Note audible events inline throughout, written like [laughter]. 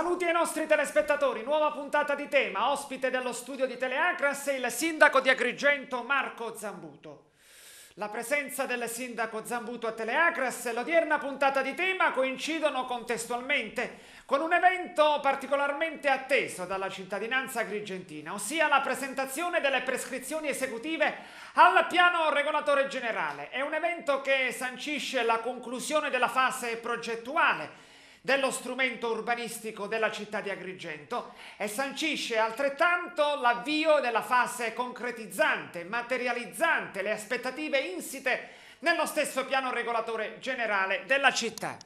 Saluti ai nostri telespettatori, nuova puntata di tema, ospite dello studio di Teleacras il sindaco di Agrigento Marco Zambuto. La presenza del sindaco Zambuto a Teleacras e l'odierna puntata di tema coincidono contestualmente con un evento particolarmente atteso dalla cittadinanza agrigentina, ossia la presentazione delle prescrizioni esecutive al piano regolatore generale. È un evento che sancisce la conclusione della fase progettuale dello strumento urbanistico della città di Agrigento e sancisce altrettanto l'avvio della fase concretizzante, materializzante le aspettative insite nello stesso piano regolatore generale della città.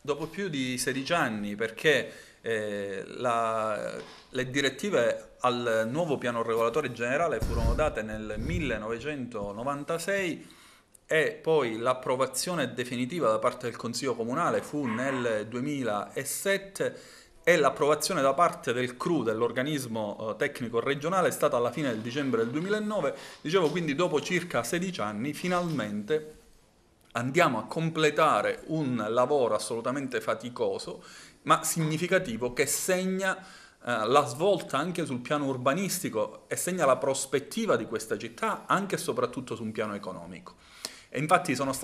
Dopo più di 16 anni, perché eh, la, le direttive al nuovo piano regolatore generale furono date nel 1996 e poi l'approvazione definitiva da parte del Consiglio Comunale fu nel 2007 e l'approvazione da parte del CRU, dell'organismo eh, tecnico regionale, è stata alla fine del dicembre del 2009. Dicevo quindi dopo circa 16 anni finalmente andiamo a completare un lavoro assolutamente faticoso ma significativo che segna eh, la svolta anche sul piano urbanistico e segna la prospettiva di questa città anche e soprattutto su un piano economico. E infatti sono,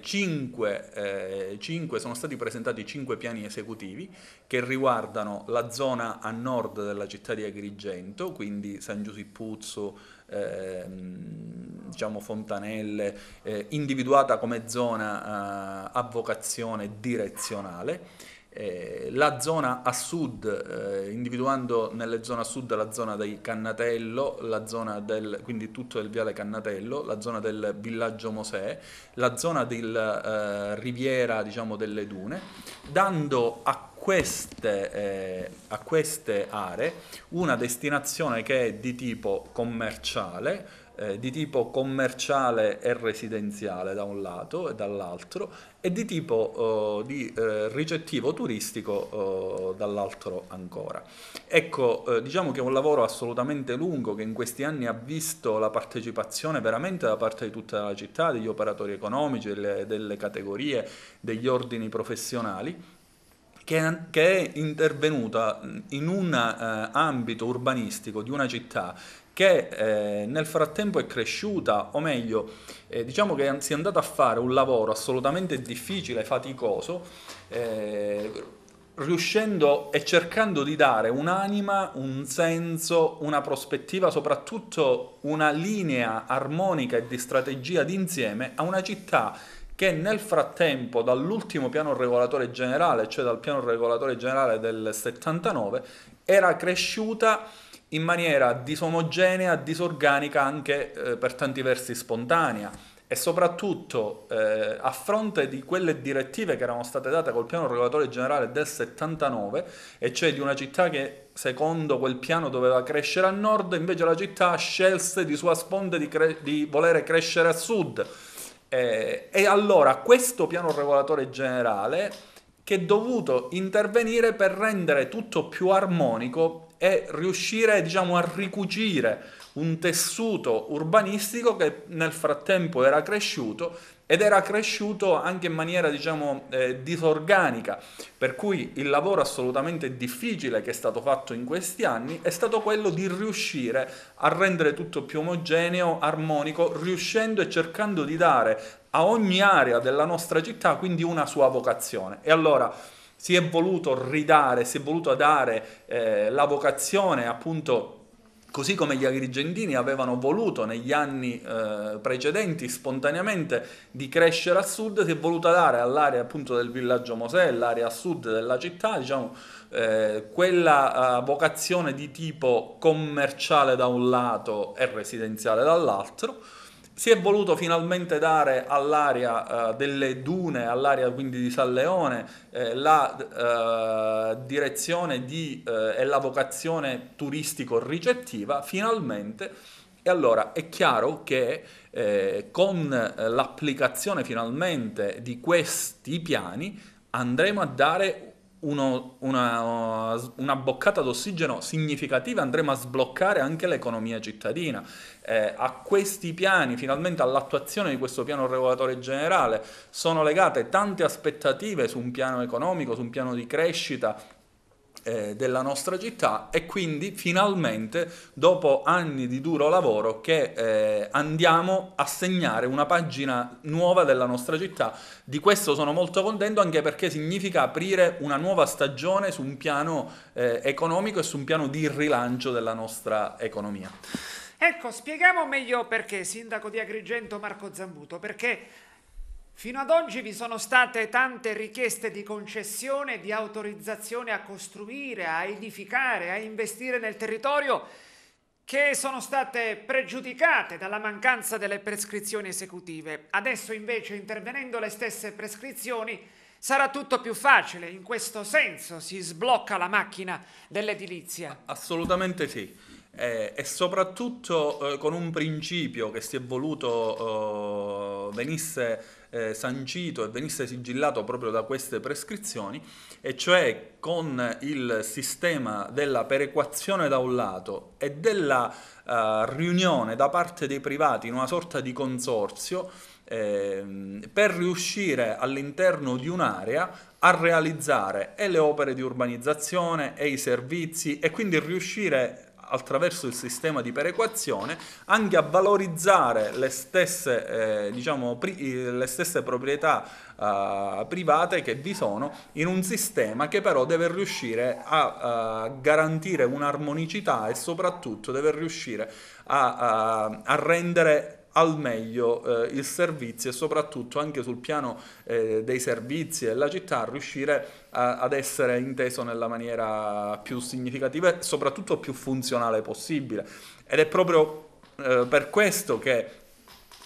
cinque, eh, cinque, sono stati presentati cinque piani esecutivi che riguardano la zona a nord della città di Agrigento, quindi San Giuseppuzzo, eh, diciamo Fontanelle, eh, individuata come zona eh, a vocazione direzionale eh, la zona a sud, eh, individuando nelle zone a sud la zona del Cannatello, la zona del, quindi tutto il viale Cannatello, la zona del villaggio Mosè, la zona della eh, riviera diciamo, delle dune, dando a queste, eh, a queste aree una destinazione che è di tipo commerciale, eh, di tipo commerciale e residenziale da un lato e dall'altro e di tipo eh, di eh, ricettivo turistico eh, dall'altro ancora. Ecco, eh, diciamo che è un lavoro assolutamente lungo che in questi anni ha visto la partecipazione veramente da parte di tutta la città, degli operatori economici, delle, delle categorie, degli ordini professionali che, è intervenuta in un eh, ambito urbanistico di una città che eh, nel frattempo è cresciuta, o meglio, eh, diciamo che si è andata a fare un lavoro assolutamente difficile, faticoso, eh, riuscendo e cercando di dare un'anima, un senso, una prospettiva, soprattutto una linea armonica e di strategia d'insieme a una città che nel frattempo dall'ultimo piano regolatore generale, cioè dal piano regolatore generale del 79, era cresciuta in maniera disomogenea, disorganica, anche eh, per tanti versi spontanea e soprattutto eh, a fronte di quelle direttive che erano state date col piano regolatore generale del 79, e cioè di una città che secondo quel piano doveva crescere a nord, invece la città scelse di sua sponda di, cre- di volere crescere a sud. Eh, e allora questo piano regolatore generale che è dovuto intervenire per rendere tutto più armonico è riuscire diciamo, a ricucire un tessuto urbanistico che nel frattempo era cresciuto ed era cresciuto anche in maniera diciamo, eh, disorganica, per cui il lavoro assolutamente difficile che è stato fatto in questi anni è stato quello di riuscire a rendere tutto più omogeneo, armonico, riuscendo e cercando di dare a ogni area della nostra città quindi una sua vocazione. E allora si è voluto ridare, si è voluto dare eh, la vocazione appunto così come gli agrigentini avevano voluto negli anni eh, precedenti spontaneamente di crescere a sud, si è voluta dare all'area appunto del villaggio Mosè, l'area a sud della città, diciamo, eh, quella eh, vocazione di tipo commerciale da un lato e residenziale dall'altro, si è voluto finalmente dare all'area eh, delle dune, all'area quindi di San Leone, eh, la eh, direzione di, eh, e la vocazione turistico-ricettiva, finalmente. E allora è chiaro che eh, con eh, l'applicazione finalmente di questi piani andremo a dare uno, una, una, boccata d'ossigeno significativa andremo a sbloccare anche l'economia cittadina. Eh, a questi piani, finalmente all'attuazione di questo piano regolatore generale, sono legate tante aspettative su un piano economico, su un piano di crescita, eh, della nostra città e quindi finalmente dopo anni di duro lavoro che eh, andiamo a segnare una pagina nuova della nostra città di questo sono molto contento anche perché significa aprire una nuova stagione su un piano eh, economico e su un piano di rilancio della nostra economia Ecco, spieghiamo meglio perché, sindaco di Agrigento Marco Zambuto, perché Fino ad oggi vi sono state tante richieste di concessione, di autorizzazione a costruire, a edificare, a investire nel territorio che sono state pregiudicate dalla mancanza delle prescrizioni esecutive. Adesso invece intervenendo le stesse prescrizioni sarà tutto più facile, in questo senso si sblocca la macchina dell'edilizia. Assolutamente sì. Eh, e soprattutto eh, con un principio che si è voluto eh, venisse eh, sancito e venisse sigillato proprio da queste prescrizioni, e cioè con il sistema della perequazione da un lato e della eh, riunione da parte dei privati in una sorta di consorzio ehm, per riuscire all'interno di un'area a realizzare e le opere di urbanizzazione e i servizi e quindi riuscire attraverso il sistema di perequazione anche a valorizzare le stesse, eh, diciamo, pri- eh, le stesse proprietà eh, private che vi sono in un sistema che però deve riuscire a, a garantire un'armonicità e soprattutto deve riuscire a, a, a rendere al meglio eh, il servizio e soprattutto anche sul piano eh, dei servizi della città riuscire a, ad essere inteso nella maniera più significativa e soprattutto più funzionale possibile. Ed è proprio eh, per questo che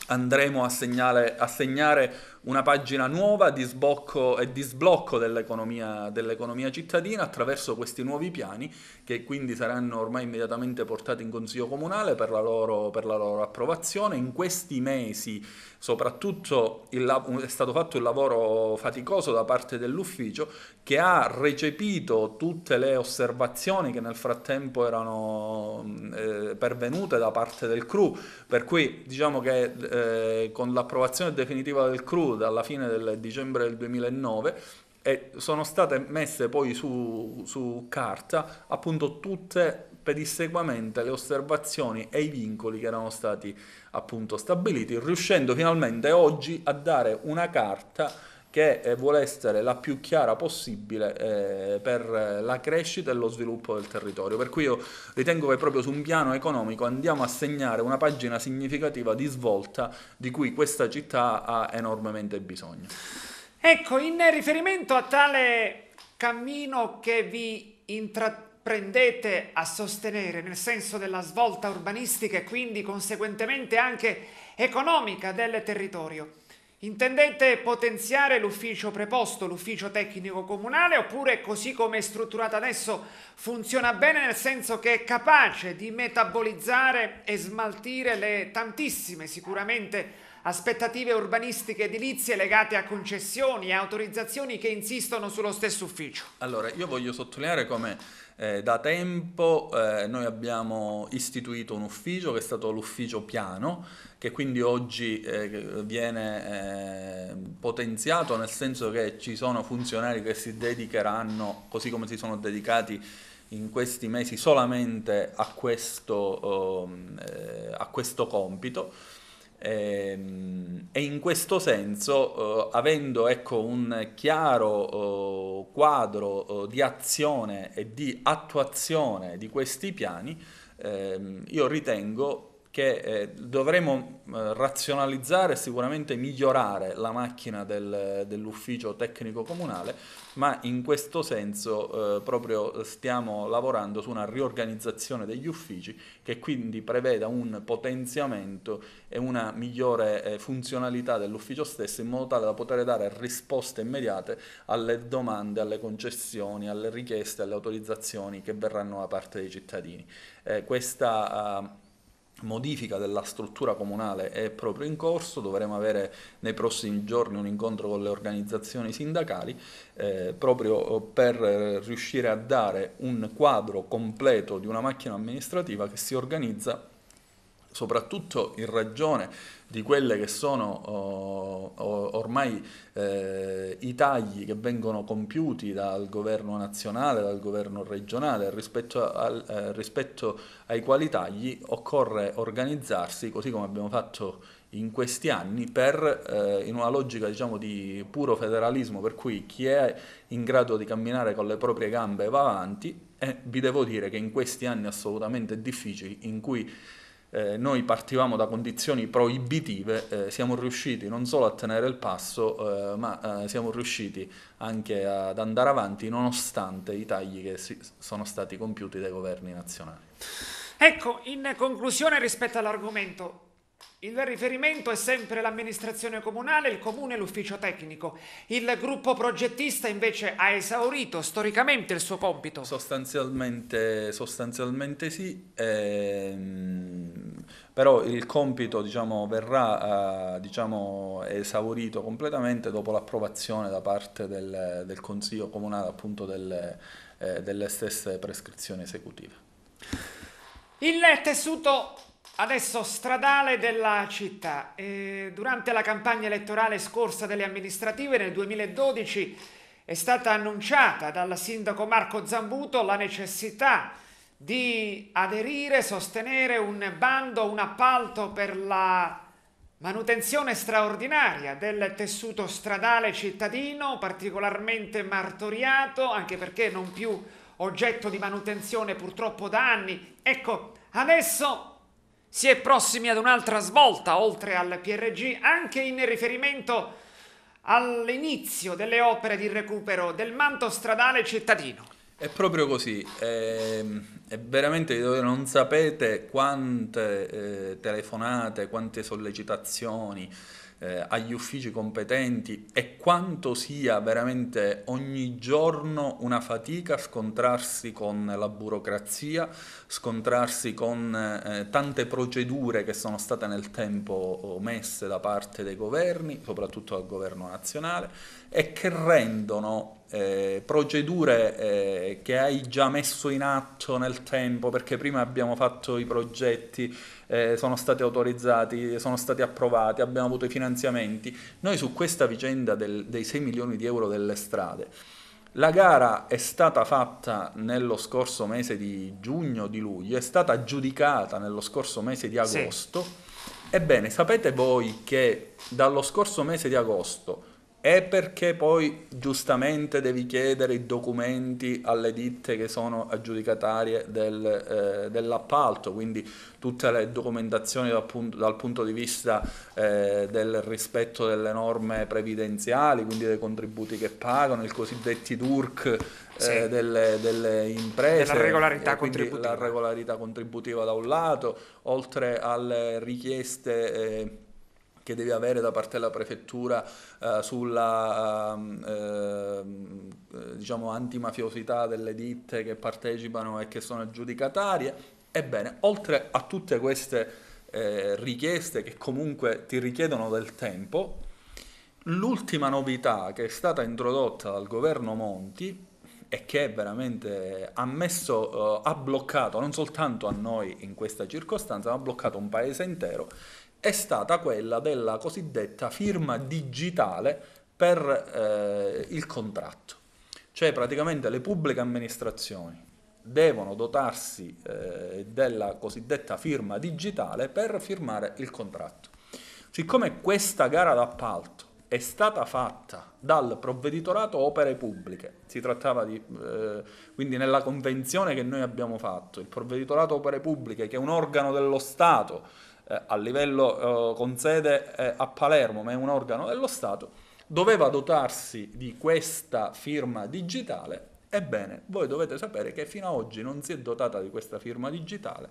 andremo a, segnale, a segnare una pagina nuova di sbocco e di sblocco dell'economia, dell'economia cittadina attraverso questi nuovi piani che quindi saranno ormai immediatamente portati in Consiglio Comunale per la loro, per la loro approvazione. In questi mesi soprattutto il, è stato fatto il lavoro faticoso da parte dell'ufficio che ha recepito tutte le osservazioni che nel frattempo erano eh, pervenute da parte del CRU, per cui diciamo che eh, con l'approvazione definitiva del CRU conclude alla fine del dicembre del 2009 e sono state messe poi su, su carta appunto tutte pedissequamente le osservazioni e i vincoli che erano stati appunto stabiliti, riuscendo finalmente oggi a dare una carta che eh, vuole essere la più chiara possibile eh, per la crescita e lo sviluppo del territorio. Per cui io ritengo che proprio su un piano economico andiamo a segnare una pagina significativa di svolta di cui questa città ha enormemente bisogno. Ecco, in riferimento a tale cammino che vi intraprendete a sostenere nel senso della svolta urbanistica e quindi conseguentemente anche economica del territorio, Intendete potenziare l'ufficio preposto, l'ufficio tecnico comunale, oppure così come è strutturato adesso funziona bene nel senso che è capace di metabolizzare e smaltire le tantissime sicuramente aspettative urbanistiche edilizie legate a concessioni e autorizzazioni che insistono sullo stesso ufficio? Allora, io voglio sottolineare come eh, da tempo eh, noi abbiamo istituito un ufficio che è stato l'ufficio piano, che quindi oggi eh, viene eh, potenziato nel senso che ci sono funzionari che si dedicheranno, così come si sono dedicati in questi mesi solamente a questo, oh, mm, eh, a questo compito Ehm, e in questo senso, eh, avendo ecco, un chiaro eh, quadro eh, di azione e di attuazione di questi piani, ehm, io ritengo che eh, dovremo eh, razionalizzare e sicuramente migliorare la macchina del, dell'ufficio tecnico comunale, ma in questo senso eh, proprio stiamo lavorando su una riorganizzazione degli uffici che quindi preveda un potenziamento e una migliore eh, funzionalità dell'ufficio stesso in modo tale da poter dare risposte immediate alle domande, alle concessioni, alle richieste, alle autorizzazioni che verranno da parte dei cittadini. Eh, questa, ah, modifica della struttura comunale è proprio in corso, dovremo avere nei prossimi giorni un incontro con le organizzazioni sindacali eh, proprio eh, per eh, riuscire a dare un quadro completo di una macchina amministrativa che si organizza soprattutto in ragione di quelle che sono oh, ormai eh, i tagli che vengono compiuti dal governo nazionale, dal governo regionale, rispetto, al, eh, rispetto ai quali tagli occorre organizzarsi, così come abbiamo fatto in questi anni per, eh, in una logica diciamo, di puro federalismo per cui chi è in grado di camminare con le proprie gambe va avanti e vi devo dire che in questi anni assolutamente difficili in cui eh, noi partivamo da condizioni proibitive, eh, siamo riusciti non solo a tenere il passo, eh, ma eh, siamo riusciti anche ad andare avanti nonostante i tagli che si, sono stati compiuti dai governi nazionali. Ecco, in conclusione rispetto all'argomento, il riferimento è sempre l'amministrazione comunale, il comune e l'ufficio tecnico. Il gruppo progettista invece ha esaurito storicamente il suo compito. Sostanzialmente, sostanzialmente sì, ehm, però il compito diciamo, verrà eh, diciamo, esaurito completamente dopo l'approvazione da parte del, del Consiglio Comunale appunto, del, eh, delle stesse prescrizioni esecutive. Il tessuto Adesso stradale della città. Eh, durante la campagna elettorale scorsa delle amministrative nel 2012 è stata annunciata dal sindaco Marco Zambuto la necessità di aderire, sostenere un bando, un appalto per la manutenzione straordinaria del tessuto stradale cittadino, particolarmente martoriato, anche perché non più oggetto di manutenzione purtroppo da anni. Ecco, adesso si è prossimi ad un'altra svolta, oltre al PRG, anche in riferimento all'inizio delle opere di recupero del manto stradale cittadino. È proprio così, è, è veramente non sapete quante eh, telefonate, quante sollecitazioni, eh, agli uffici competenti e quanto sia veramente ogni giorno una fatica scontrarsi con la burocrazia, scontrarsi con eh, tante procedure che sono state nel tempo messe da parte dei governi, soprattutto dal governo nazionale, e che rendono eh, procedure eh, che hai già messo in atto nel tempo, perché prima abbiamo fatto i progetti, eh, sono stati autorizzati, sono stati approvati, abbiamo avuto i finanziamenti. Noi su questa vicenda del, dei 6 milioni di euro delle strade, la gara è stata fatta nello scorso mese di giugno, di luglio, è stata giudicata nello scorso mese di agosto. Sì. Ebbene, sapete voi che dallo scorso mese di agosto è perché poi giustamente devi chiedere i documenti alle ditte che sono aggiudicatarie del, eh, dell'appalto, quindi tutte le documentazioni dal punto, dal punto di vista eh, del rispetto delle norme previdenziali, quindi dei contributi che pagano, i cosiddetti DURC eh, sì. delle, delle, imprese, della regolarità contributiva. la regolarità contributiva da un lato, oltre alle richieste eh, che devi avere da parte della prefettura eh, sulla ehm, ehm, eh, diciamo antimafiosità delle ditte che partecipano e che sono aggiudicatarie. Ebbene, oltre a tutte queste eh, richieste che comunque ti richiedono del tempo, l'ultima novità che è stata introdotta dal governo Monti e che veramente ha messo, uh, ha bloccato non soltanto a noi in questa circostanza, ma ha bloccato un paese intero, è stata quella della cosiddetta firma digitale per eh, il contratto. Cioè praticamente le pubbliche amministrazioni devono dotarsi eh, della cosiddetta firma digitale per firmare il contratto. Siccome questa gara d'appalto è stata fatta dal provveditorato opere pubbliche, si trattava di, eh, quindi nella convenzione che noi abbiamo fatto, il provveditorato opere pubbliche che è un organo dello Stato eh, a livello eh, con sede eh, a Palermo, ma è un organo dello Stato, doveva dotarsi di questa firma digitale. Ebbene, voi dovete sapere che fino ad oggi non si è dotata di questa firma digitale.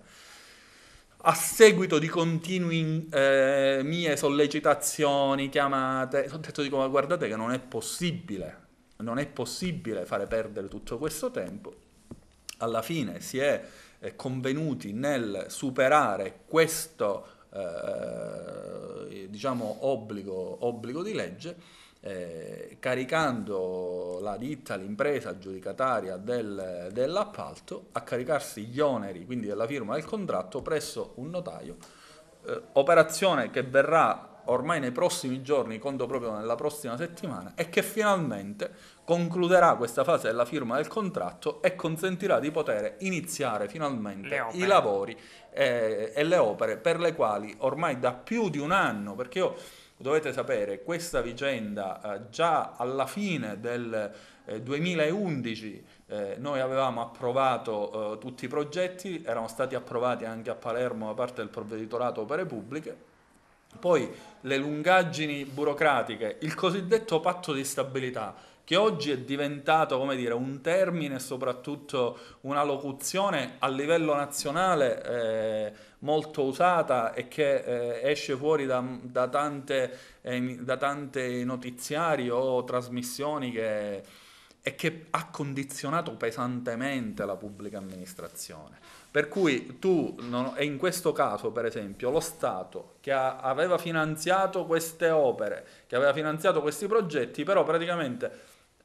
A seguito di continui eh, mie sollecitazioni, chiamate, ho detto dico, ma guardate che non è possibile, non è possibile fare perdere tutto questo tempo. Alla fine si è eh, convenuti nel superare questo eh, diciamo obbligo, obbligo, di legge, eh, caricando la ditta, l'impresa giudicataria del, dell'appalto a caricarsi gli oneri, quindi della firma del contratto, presso un notaio, eh, operazione che verrà ormai nei prossimi giorni, conto proprio nella prossima settimana, e che finalmente concluderà questa fase della firma del contratto e consentirà di poter iniziare finalmente i lavori eh, e le opere per le quali ormai da più di un anno, perché io dovete sapere questa vicenda eh, già alla fine del eh, 2011 eh, noi avevamo approvato eh, tutti i progetti, erano stati approvati anche a Palermo da parte del provveditorato opere pubbliche, poi le lungaggini burocratiche, il cosiddetto patto di stabilità, che oggi è diventato dire, un termine e soprattutto una locuzione a livello nazionale eh, molto usata e che eh, esce fuori da, da tante, eh, da tante notiziari o trasmissioni che, e che ha condizionato pesantemente la pubblica amministrazione. Per cui tu, non, in questo caso per esempio, lo Stato che a, aveva finanziato queste opere, che aveva finanziato questi progetti, però praticamente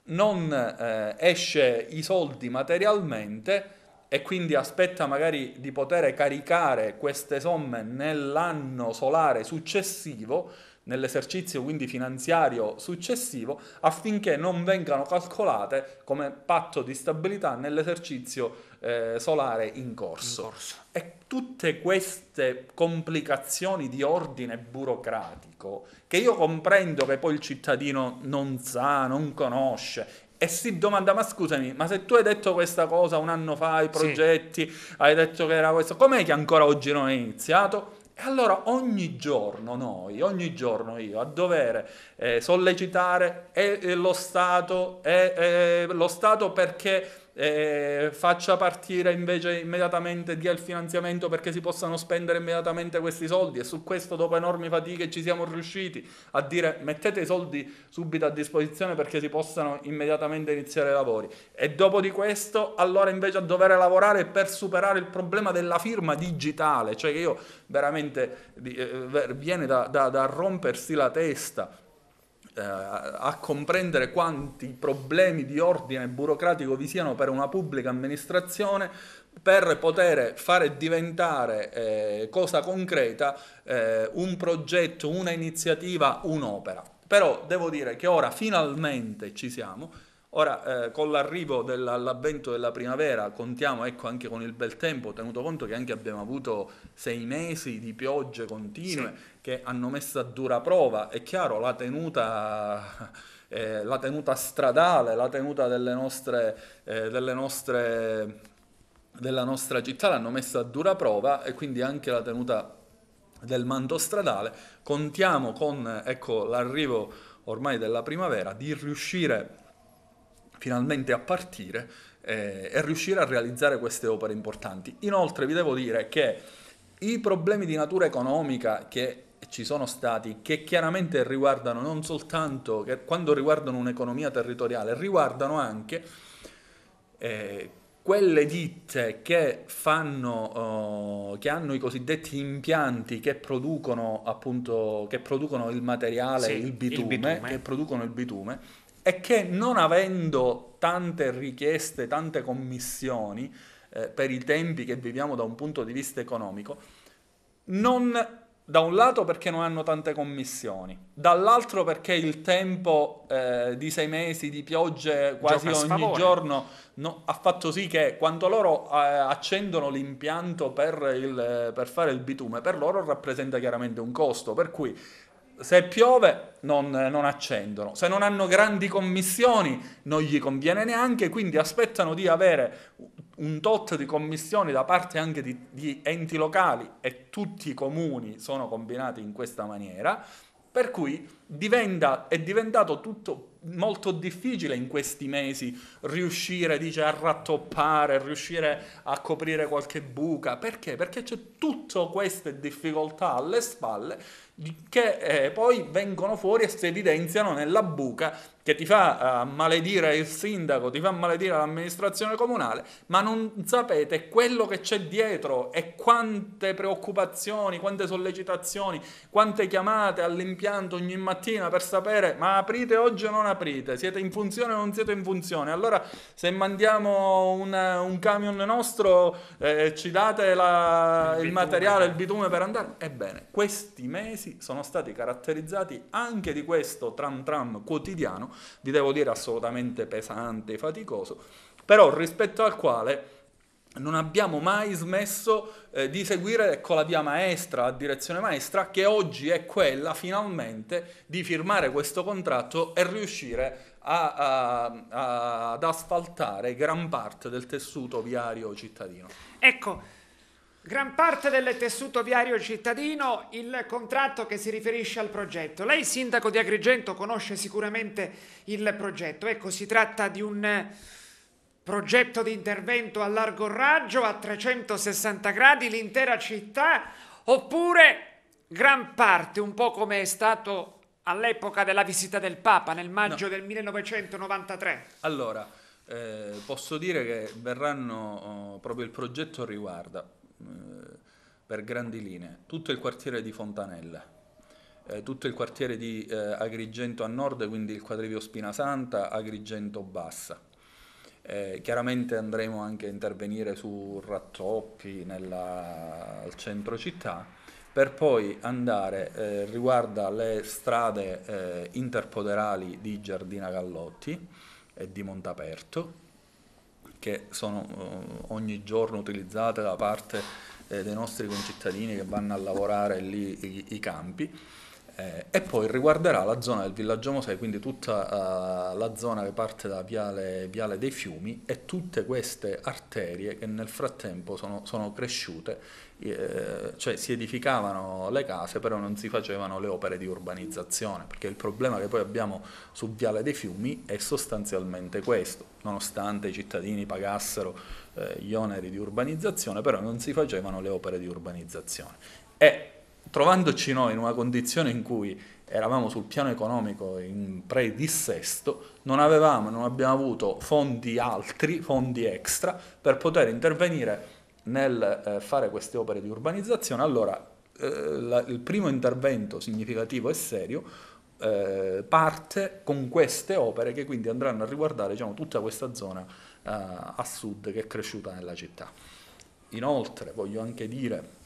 non eh, esce i soldi materialmente e quindi aspetta magari di poter caricare queste somme nell'anno solare successivo, nell'esercizio quindi finanziario successivo affinché non vengano calcolate come patto di stabilità nell'esercizio eh, solare in corso. in corso. E tutte queste complicazioni di ordine burocratico che io comprendo che poi il cittadino non sa, non conosce e si domanda, ma scusami, ma se tu hai detto questa cosa un anno fa, i progetti, sì. hai detto che era questo, com'è che ancora oggi non è iniziato? E allora ogni giorno noi, ogni giorno io, a dovere eh, sollecitare è, eh, è eh, lo Stato, è, eh, è lo Stato perché eh, faccia partire invece immediatamente, dia il finanziamento perché si possano spendere immediatamente questi soldi e su questo dopo enormi fatiche ci siamo riusciti a dire mettete i soldi subito a disposizione perché si possano immediatamente iniziare i lavori e dopo di questo allora invece a dover lavorare per superare il problema della firma digitale, cioè che io veramente eh, viene da, da, da rompersi la testa eh, a comprendere quanti problemi di ordine burocratico vi siano per una pubblica amministrazione per poter fare diventare eh, cosa concreta eh, un progetto, una iniziativa, un'opera. Però devo dire che ora finalmente ci siamo, Ora, eh, con l'arrivo dell'avvento della primavera, contiamo ecco, anche con il bel tempo, tenuto conto che abbiamo avuto sei mesi di piogge continue, che hanno messo a dura prova, è chiaro, la tenuta, eh, la tenuta stradale, la tenuta delle nostre, eh, delle nostre, della nostra città l'hanno messa a dura prova e quindi anche la tenuta del manto stradale. Contiamo con ecco, l'arrivo ormai della primavera di riuscire finalmente a partire eh, e riuscire a realizzare queste opere importanti. Inoltre vi devo dire che i problemi di natura economica che ci sono stati che chiaramente riguardano non soltanto, quando riguardano un'economia territoriale, riguardano anche eh, quelle ditte che, fanno, eh, che hanno i cosiddetti impianti che producono, appunto, che producono il materiale, sì, il, bitume, il bitume, che producono il bitume e che non avendo tante richieste, tante commissioni eh, per i tempi che viviamo da un punto di vista economico, non da un lato perché non hanno tante commissioni, dall'altro perché il tempo eh, di sei mesi di piogge quasi ogni giorno no, ha fatto sì che quando loro eh, accendono l'impianto per, il, per fare il bitume, per loro rappresenta chiaramente un costo, per cui se piove non, non, accendono, se non hanno grandi commissioni non gli conviene neanche, quindi aspettano di avere un tot di commissioni da parte anche di, di enti locali e tutti i comuni sono combinati in questa maniera, per cui diventa, è diventato tutto molto difficile in questi mesi riuscire dice, a rattoppare, riuscire a coprire qualche buca. Perché? Perché c'è tutte queste difficoltà alle spalle che eh, poi vengono fuori e si evidenziano nella buca che ti fa eh, maledire il sindaco, ti fa maledire l'amministrazione comunale, ma non sapete quello che c'è dietro e quante preoccupazioni, quante sollecitazioni, quante chiamate all'impianto ogni mattina per sapere ma aprite oggi o non aprite, siete in funzione o non siete in funzione. Allora se mandiamo un, un camion nostro eh, ci date la, il, il materiale, il bitume per andare? Ebbene, questi mesi sono stati caratterizzati anche di questo tram tram quotidiano vi devo dire assolutamente pesante e faticoso, però rispetto al quale non abbiamo mai smesso eh, di seguire con la via maestra, la direzione maestra, che oggi è quella finalmente di firmare questo contratto e riuscire a, a, a, ad asfaltare gran parte del tessuto viario cittadino. Ecco, Gran parte del tessuto viario cittadino, il contratto che si riferisce al progetto. Lei, sindaco di Agrigento, conosce sicuramente il progetto. Ecco, si tratta di un eh, progetto di intervento a largo raggio, a 360 gradi, l'intera città, oppure gran parte, un po' come è stato all'epoca della visita del Papa nel maggio no. del 1993? Allora, eh, posso dire che verranno, oh, proprio il progetto riguarda eh, per grandi linee, tutto il quartiere di Fontanella, eh, tutto il quartiere di eh, Agrigento a nord, quindi il quadrivio Spina Santa, Agrigento Bassa. Eh, chiaramente andremo anche a intervenire su Rattoppi nella, al centro città per poi andare eh, riguardo le strade eh, interpoderali di Giardina Gallotti e di Montaperto che sono eh, ogni giorno utilizzate da parte eh, dei nostri concittadini che vanno a lavorare lì i, i campi. Eh, e poi riguarderà la zona del villaggio Mosè, quindi tutta uh, la zona che parte da Viale, Viale, dei Fiumi e tutte queste arterie che nel frattempo sono, sono cresciute eh, cioè si edificavano le case, però non si facevano le opere di urbanizzazione, perché il problema che poi abbiamo su Viale dei Fiumi è sostanzialmente questo, nonostante i cittadini pagassero eh, gli oneri di urbanizzazione, però non si facevano le opere di urbanizzazione. E trovandoci noi in una condizione in cui eravamo sul piano economico in pre-dissesto, non avevamo, non abbiamo avuto fondi altri, fondi extra, per poter intervenire nel eh, fare queste opere di urbanizzazione, allora eh, la, il primo intervento significativo e serio eh, parte con queste opere che quindi andranno a riguardare diciamo, tutta questa zona eh, a sud che è cresciuta nella città. Inoltre voglio anche dire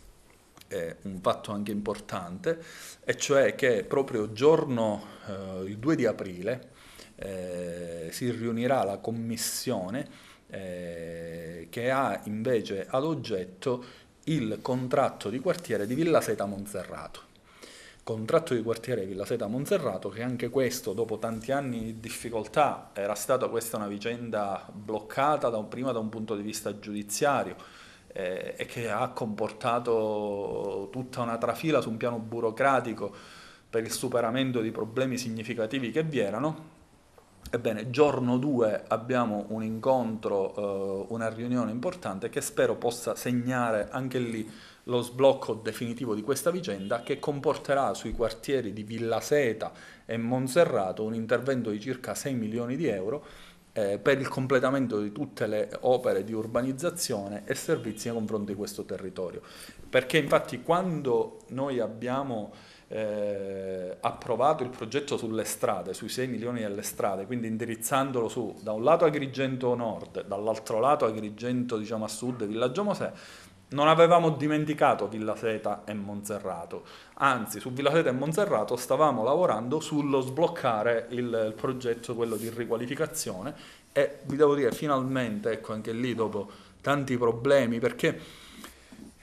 eh, un fatto anche importante, e cioè che proprio giorno eh, il 2 di aprile si riunirà la commissione eh, che ha invece ad oggetto il contratto di quartiere di Villa Seta Monserrato. Contratto di quartiere Villa Seta Monserrato, che anche questo, dopo tanti anni di difficoltà, era stata questa una vicenda bloccata da un, prima da un punto di vista giudiziario, eh, e che ha comportato tutta una trafila su un piano burocratico per il superamento di problemi significativi che vi erano, Ebbene, giorno 2 abbiamo un incontro, eh, una riunione importante che spero possa segnare anche lì lo sblocco definitivo di questa vicenda che comporterà sui quartieri di Villa Seta e Monserrato un intervento di circa 6 milioni di euro eh, per il completamento di tutte le opere di urbanizzazione e servizi nei confronti di questo territorio. Perché infatti quando noi abbiamo eh, approvato il progetto sulle strade, sui 6 milioni delle strade, quindi indirizzandolo su da un lato Agrigento Nord, dall'altro lato Agrigento diciamo, a sud, Villaggio Mosè, non avevamo dimenticato Villa Seta e Monserrato, anzi su Villa Seta e Monserrato stavamo lavorando sullo sbloccare il, il progetto, quello di riqualificazione e vi devo dire finalmente, ecco anche lì dopo tanti problemi, perché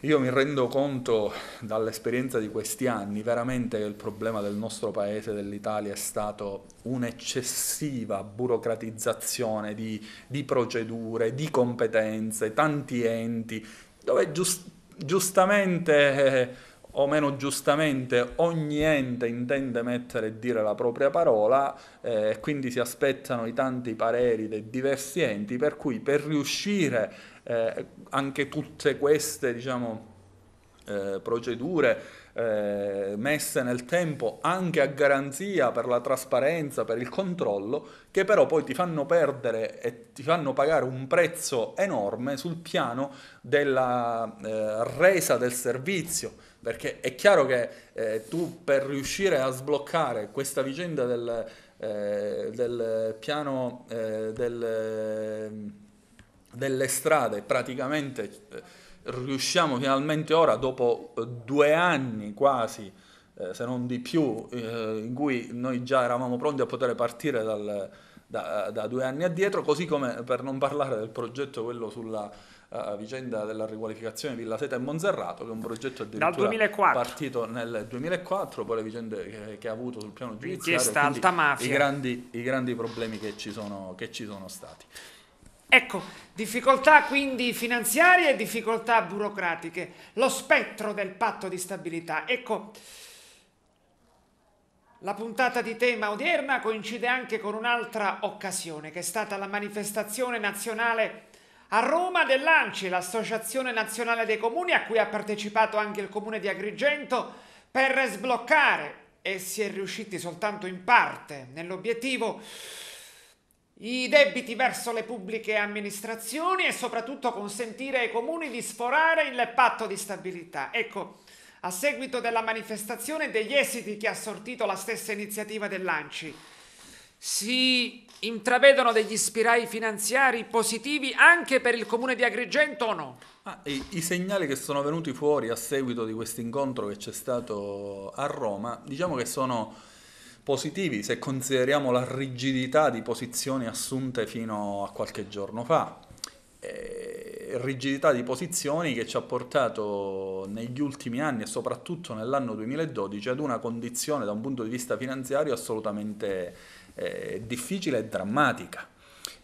io mi rendo conto dall'esperienza di questi anni veramente che il problema del nostro paese, dell'Italia, è stato un'eccessiva burocratizzazione di, di procedure, di competenze, tanti enti, dove giust, giustamente eh, o meno giustamente ogni ente intende mettere e dire la propria parola eh, e eh, quindi si aspettano i tanti pareri dei diversi enti per cui per riuscire eh, anche tutte queste diciamo, eh, procedure eh, messe nel tempo anche a garanzia per la trasparenza, per il controllo, che però poi ti fanno perdere e ti fanno pagare un prezzo enorme sul piano della eh, resa del servizio perché è chiaro che eh, tu per riuscire a sbloccare questa vicenda del, eh, del piano eh, del delle strade praticamente eh, riusciamo finalmente ora dopo eh, due anni quasi eh, se non di più in cui noi già eravamo pronti a poter partire dal, da, da, due anni addietro così come per non parlare del progetto quello sulla uh, vicenda della riqualificazione Villa Seta e Monserrato che è un progetto addirittura partito nel 2004 poi le vicende che, che ha avuto sul piano giudiziario alta mafia i grandi, i grandi, problemi che ci sono, che ci sono stati Ecco, difficoltà quindi finanziarie e difficoltà burocratiche, lo spettro del patto di stabilità. Ecco, la puntata di tema odierna coincide anche con un'altra occasione che è stata la manifestazione nazionale a Roma dell'ANCI, l'Associazione Nazionale dei Comuni a cui ha partecipato anche il Comune di Agrigento per sbloccare e si è riusciti soltanto in parte nell'obiettivo i debiti verso le pubbliche amministrazioni e soprattutto consentire ai comuni di sforare il patto di stabilità. Ecco, a seguito della manifestazione e degli esiti che ha sortito la stessa iniziativa dell'ANCI, si intravedono degli spirai finanziari positivi anche per il comune di Agrigento o no? Ah, i, I segnali che sono venuti fuori a seguito di questo incontro che c'è stato a Roma, diciamo che sono positivi se consideriamo la rigidità di posizioni assunte fino a qualche giorno fa. Eh, rigidità di posizioni che ci ha portato negli ultimi anni e soprattutto nell'anno 2012 ad una condizione da un punto di vista finanziario assolutamente eh, difficile e drammatica,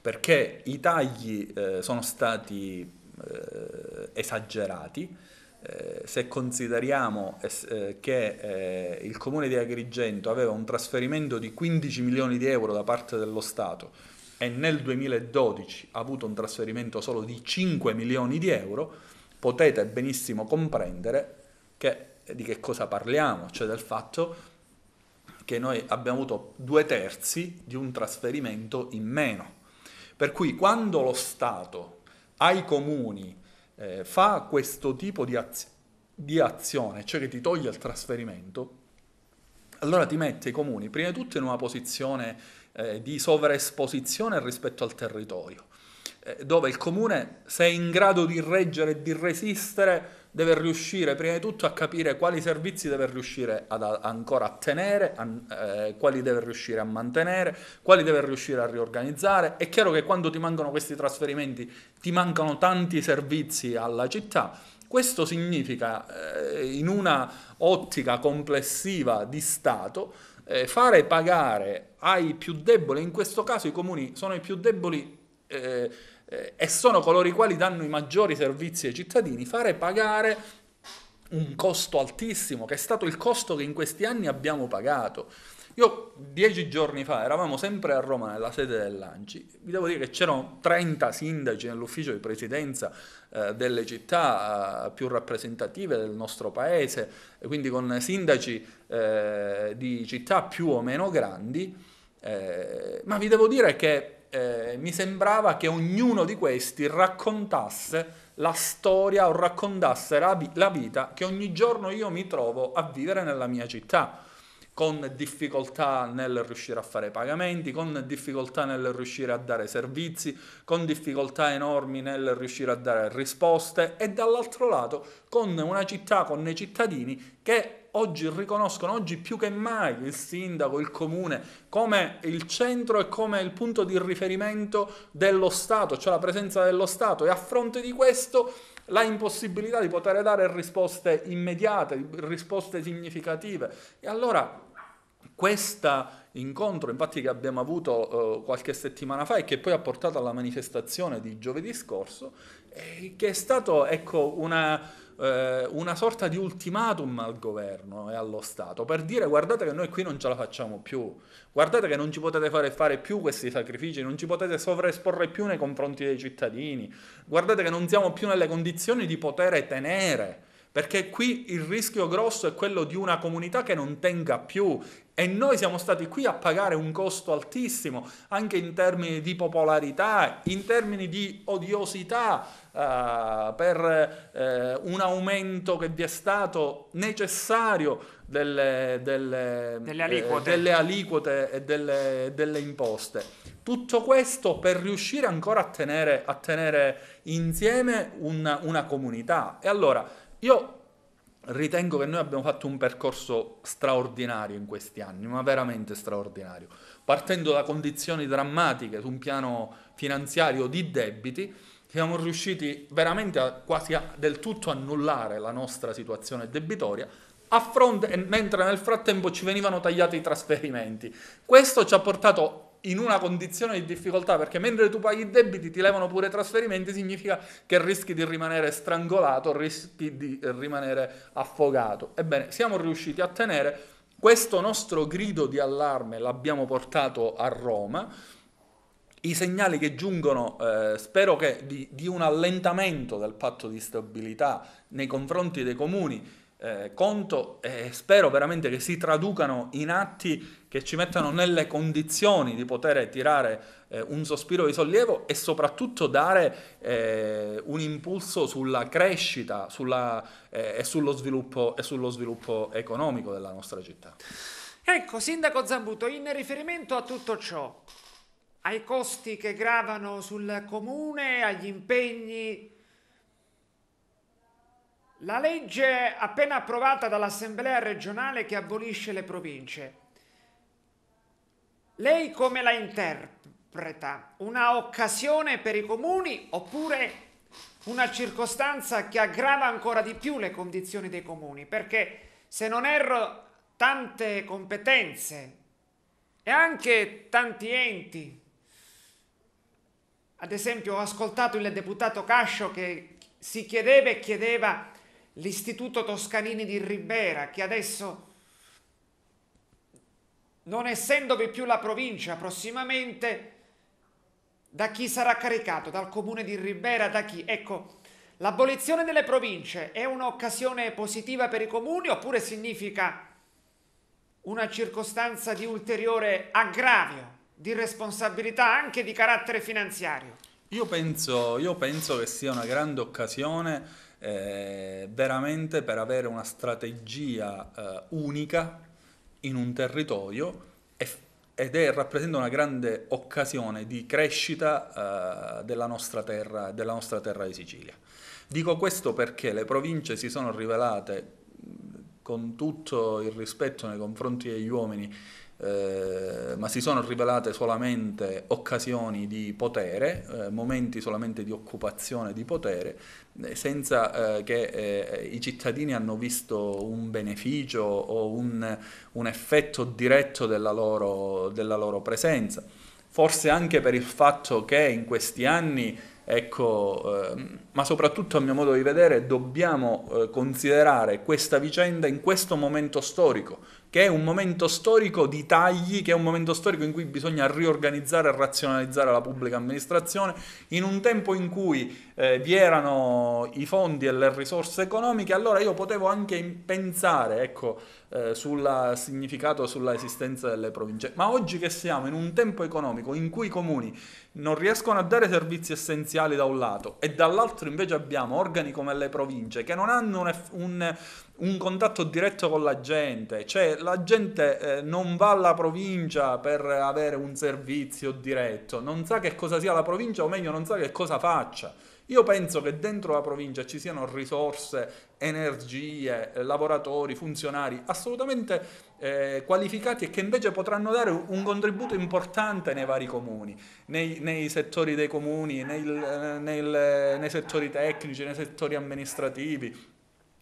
perché i tagli eh, sono stati eh, esagerati, eh, se consideriamo eh, eh, che il comune di Agrigento aveva un trasferimento di 15 milioni di euro da parte dello Stato e nel 2012 ha avuto un trasferimento solo di 5 milioni di euro, potete benissimo comprendere che, di che cosa parliamo, cioè del fatto che noi abbiamo avuto due terzi di un trasferimento in meno. Per cui quando lo Stato ai comuni eh, fa questo tipo di, az- di azione, cioè che ti toglie il trasferimento, allora ti mette i comuni prima di tutto in una posizione eh, di sovraesposizione rispetto al territorio, eh, dove il comune, se è in grado di reggere e di resistere, deve riuscire prima di tutto a capire quali servizi deve riuscire ad, a, ancora a tenere, a, eh, quali deve riuscire a mantenere, quali deve riuscire a riorganizzare. È chiaro che quando ti mancano questi trasferimenti ti mancano tanti servizi alla città. Questo significa, eh, in una ottica complessiva di Stato, eh, fare pagare ai più deboli, in questo caso i comuni sono i più deboli. Eh, eh, e sono coloro i quali danno i maggiori servizi ai cittadini, fare pagare un costo altissimo, che è stato il costo che in questi anni abbiamo pagato. Io dieci giorni fa eravamo sempre a Roma nella sede dell'Anci, vi devo dire che c'erano 30 sindaci nell'ufficio di presidenza eh, delle città eh, più rappresentative del nostro paese, quindi con sindaci eh, di città più o meno grandi, eh, ma vi devo dire che eh, mi sembrava che ognuno di questi raccontasse la storia o raccontasse la, vi- la vita che ogni giorno io mi trovo a vivere nella mia città con difficoltà nel riuscire a fare pagamenti, con difficoltà nel riuscire a dare servizi, con difficoltà enormi nel riuscire a dare risposte e dall'altro lato con una città, con dei cittadini che oggi riconoscono, oggi più che mai, il sindaco, il comune, come il centro e come il punto di riferimento dello Stato, cioè la presenza dello Stato. E a fronte di questo la impossibilità di poter dare risposte immediate, risposte significative. E allora questo incontro infatti che abbiamo avuto eh, qualche settimana fa e che poi ha portato alla manifestazione di giovedì scorso, eh, che è stato ecco, una eh, una sorta di ultimatum al governo e allo Stato per dire guardate che noi qui non ce la facciamo più, guardate che non ci potete fare fare più questi sacrifici, non ci potete sovraesporre più nei confronti dei cittadini, guardate che non siamo più nelle condizioni di poter tenere perché qui il rischio grosso è quello di una comunità che non tenga più e noi siamo stati qui a pagare un costo altissimo, anche in termini di popolarità, in termini di odiosità, eh, per eh, un aumento che vi è stato necessario delle, delle, delle, eh, aliquote. Eh, delle aliquote. e delle, imposte. Tutto questo per riuscire ancora a tenere, a tenere insieme una, una comunità. E allora io ritengo che noi abbiamo fatto un percorso straordinario in questi anni, ma veramente straordinario, partendo da condizioni drammatiche su un piano finanziario di debiti, siamo riusciti veramente a quasi a del tutto annullare la nostra situazione debitoria. A fronte, mentre nel frattempo ci venivano tagliati i trasferimenti. Questo ci ha portato in una condizione di difficoltà, perché mentre tu paghi i debiti ti levano pure i trasferimenti, significa che rischi di rimanere strangolato, rischi di rimanere affogato. Ebbene, siamo riusciti a tenere questo nostro grido di allarme, l'abbiamo portato a Roma. I segnali che giungono, eh, spero che di, di un allentamento del patto di stabilità nei confronti dei comuni, eh, conto e eh, spero veramente che si traducano in atti che ci mettano nelle condizioni di poter tirare eh, un sospiro di sollievo e soprattutto dare eh, un impulso sulla crescita sulla, eh, e, sullo sviluppo, e sullo sviluppo economico della nostra città. Ecco, Sindaco Zambuto, in riferimento a tutto ciò, ai costi che gravano sul comune, agli impegni la legge appena approvata dall'Assemblea regionale che abolisce le province lei come la interpreta? Una occasione per i comuni oppure una circostanza che aggrava ancora di più le condizioni dei comuni? Perché se non erro tante competenze e anche tanti enti. Ad esempio ho ascoltato il deputato Cascio che si chiedeva e chiedeva l'istituto Toscanini di Ribera che adesso non essendovi più la provincia prossimamente, da chi sarà caricato? Dal comune di Ribera, da chi? Ecco, l'abolizione delle province è un'occasione positiva per i comuni oppure significa una circostanza di ulteriore aggravio di responsabilità anche di carattere finanziario? Io penso, io penso che sia una grande occasione eh, veramente per avere una strategia eh, unica in un territorio ed è, rappresenta una grande occasione di crescita eh, della, nostra terra, della nostra terra di Sicilia. Dico questo perché le province si sono rivelate con tutto il rispetto nei confronti degli uomini eh, ma si sono rivelate solamente occasioni di potere, eh, momenti solamente di occupazione di potere, eh, senza eh, che eh, i cittadini hanno visto un beneficio o un, un effetto diretto della loro, della loro, presenza. Forse anche per il fatto che in questi anni, ecco, ehm, ma soprattutto a mio modo di vedere, dobbiamo considerare questa vicenda in questo momento storico che è un momento storico di tagli, che è un momento storico in cui bisogna riorganizzare e razionalizzare la pubblica amministrazione, in un tempo in cui eh, vi erano i fondi e le risorse economiche, allora io potevo anche pensare ecco, eh, sul significato, sulla esistenza delle province. Ma oggi che siamo in un tempo economico in cui i comuni non riescono a dare servizi essenziali da un lato e dall'altro invece abbiamo organi come le province che non hanno un, un, un contatto diretto con la gente, cioè la gente eh, non va alla provincia per avere un servizio diretto, non sa che cosa sia la provincia o meglio non sa che cosa faccia. Io penso che dentro la provincia ci siano risorse, energie, lavoratori, funzionari assolutamente eh, qualificati e che invece potranno dare un contributo importante nei vari comuni, nei, nei settori dei comuni, nei, nel, nei settori tecnici, nei settori amministrativi.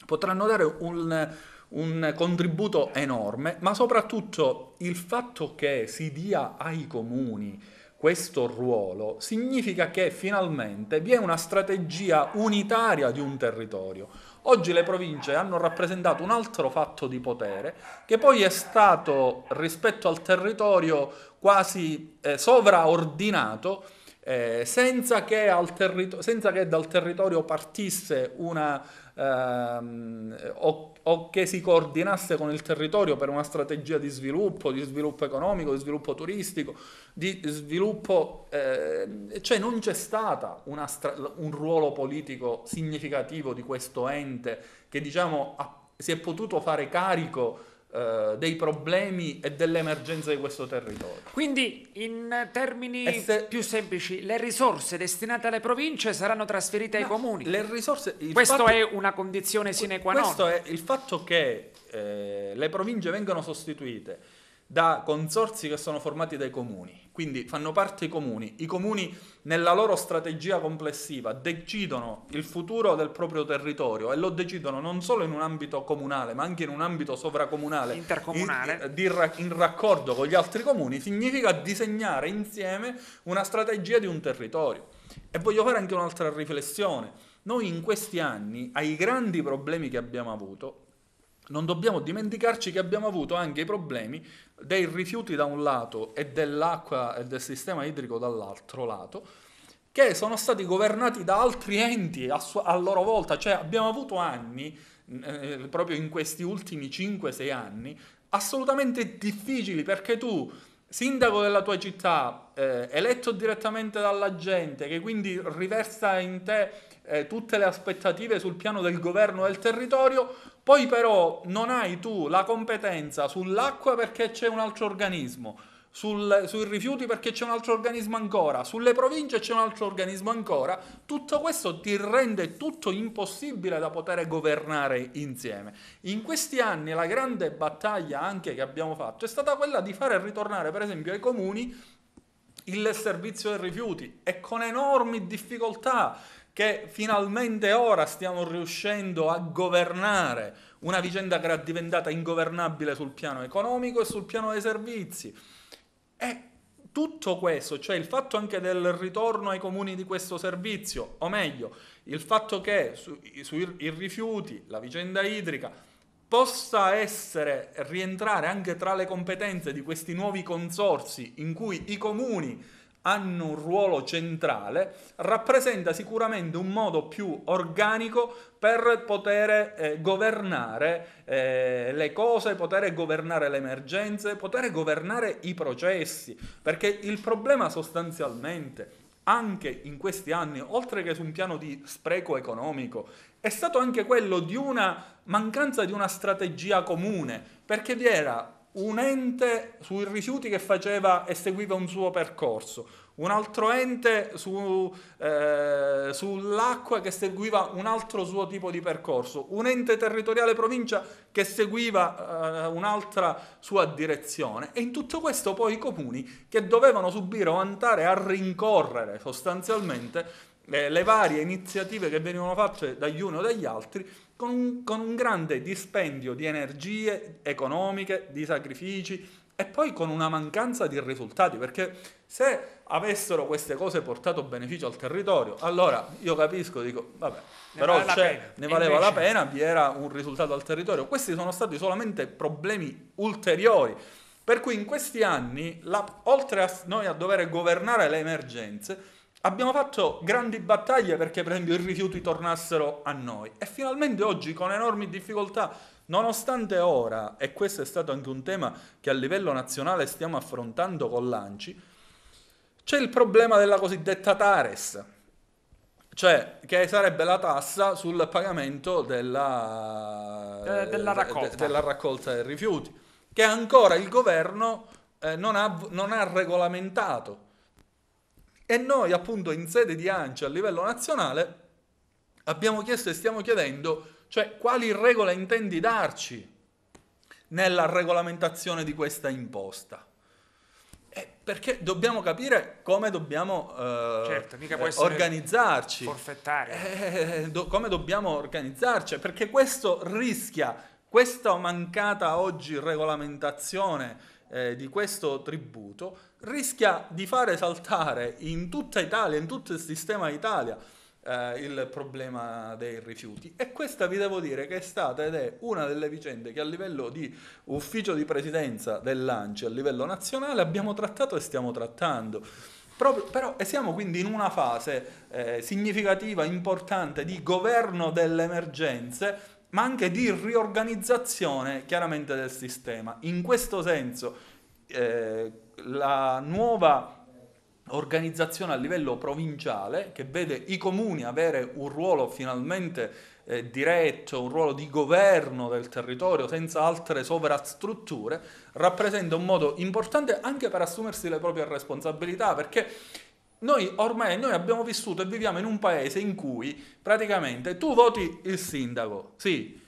Potranno dare un, un contributo enorme, ma soprattutto il fatto che si dia ai comuni questo ruolo significa che finalmente vi è una strategia unitaria di un territorio. Oggi le province hanno rappresentato un altro fatto di potere che poi è stato rispetto al territorio quasi eh, sovraordinato eh, senza, che terri- senza, che dal territorio partisse una ehm, o, o, che si coordinasse con il territorio per una strategia di sviluppo, di sviluppo economico, di sviluppo turistico, di sviluppo... Eh, cioè non c'è stato un ruolo politico significativo di questo ente che diciamo, ha, si è potuto fare carico eh, dei problemi e delle emergenze di questo territorio. Quindi, in termini se... più semplici, le risorse destinate alle province saranno trasferite no, ai comuni. Le risorse, Questo fatto... è una condizione sine qua non. Questo è il fatto che eh, le province vengano sostituite da consorzi che sono formati dai comuni, quindi fanno parte i comuni. I comuni nella loro strategia complessiva decidono il futuro del proprio territorio e lo decidono non solo in un ambito comunale, ma anche in un ambito sovracomunale, intercomunale, in, eh, in, in raccordo con gli altri comuni, significa disegnare insieme una strategia di un territorio. E voglio fare anche un'altra riflessione. Noi in questi anni, ai grandi problemi che abbiamo avuto, non dobbiamo dimenticarci che abbiamo avuto anche i problemi dei rifiuti da un lato e dell'acqua e del sistema idrico dall'altro lato, che sono stati governati da altri enti a, sua, a loro volta, cioè abbiamo avuto anni, eh, eh proprio in questi ultimi 5-6 anni, assolutamente difficili perché tu, sindaco della tua città, eh, eletto direttamente dalla gente, che quindi riversa in te eh, tutte le aspettative sul piano del governo del territorio, poi però non hai tu la competenza sull'acqua perché c'è un altro organismo, sul, sui rifiuti perché c'è un altro organismo ancora, sulle province c'è un altro organismo ancora, tutto questo ti rende tutto impossibile da poter governare insieme. In questi anni la grande battaglia anche che abbiamo fatto è stata quella di fare ritornare per esempio ai comuni il servizio dei rifiuti e con enormi difficoltà che finalmente ora stiamo riuscendo a governare una vicenda che era diventata ingovernabile sul piano economico e sul piano dei servizi. E tutto questo, cioè il fatto anche del ritorno ai comuni di questo servizio, o meglio, il fatto che sui su rifiuti, la vicenda idrica, possa essere rientrare anche tra le competenze di questi nuovi consorsi in cui i comuni hanno un ruolo centrale, rappresenta sicuramente un modo più organico per poter eh, governare eh, le cose, poter governare le emergenze, poter governare i processi, perché il problema sostanzialmente anche in questi anni, oltre che su un piano di spreco economico, è stato anche quello di una mancanza di una strategia comune, perché vi era un ente sui rifiuti che faceva e seguiva un suo percorso, un altro ente su, eh, sull'acqua che seguiva un altro suo tipo di percorso, un ente territoriale provincia che seguiva eh, un'altra sua direzione e in tutto questo poi i comuni che dovevano subire o andare a rincorrere sostanzialmente eh, le varie iniziative che venivano fatte dagli uni o dagli altri con un, con un grande dispendio di energie economiche, di sacrifici e poi con una mancanza di risultati, perché se avessero queste cose portato beneficio al territorio, allora io capisco, dico, vabbè, ne però vale ne valeva Invece... la pena, vi era un risultato al territorio. Questi sono stati solamente problemi ulteriori. Per cui in questi anni, la, oltre a noi a dover governare le emergenze, Abbiamo fatto grandi battaglie perché per esempio i rifiuti tornassero a noi e finalmente oggi con enormi difficoltà, nonostante ora, e questo è stato anche un tema che a livello nazionale stiamo affrontando con l'ANCI, c'è il problema della cosiddetta TARES, cioè che sarebbe la tassa sul pagamento della, eh, della, raccolta. De, della raccolta. dei rifiuti, che ancora il governo eh, non, ha, non ha regolamentato e noi appunto in sede di ANCI a livello nazionale abbiamo chiesto e stiamo chiedendo, cioè quali regole intendi darci nella regolamentazione di questa imposta? Eh, perché dobbiamo capire come dobbiamo eh, certo, eh, organizzarci, forfettare. Do, come dobbiamo organizzarci, perché questo rischia, questa mancata oggi regolamentazione eh, di questo tributo rischia di fare saltare in tutta Italia, in tutto il sistema Italia, eh, il problema dei rifiuti. E questa vi devo dire che è stata ed è una delle vicende che a livello di ufficio di presidenza dell'ANCI, a livello nazionale, abbiamo trattato e stiamo trattando. Proprio, però siamo quindi in una fase eh, significativa, importante di governo delle emergenze ma anche di riorganizzazione chiaramente del sistema. In questo senso eh, la nuova organizzazione a livello provinciale che vede i comuni avere un ruolo finalmente eh, diretto, un ruolo di governo del territorio senza altre sovrastrutture, rappresenta un modo importante anche per assumersi le proprie responsabilità perché noi ormai noi abbiamo vissuto e viviamo in un paese in cui praticamente tu voti il sindaco, sì,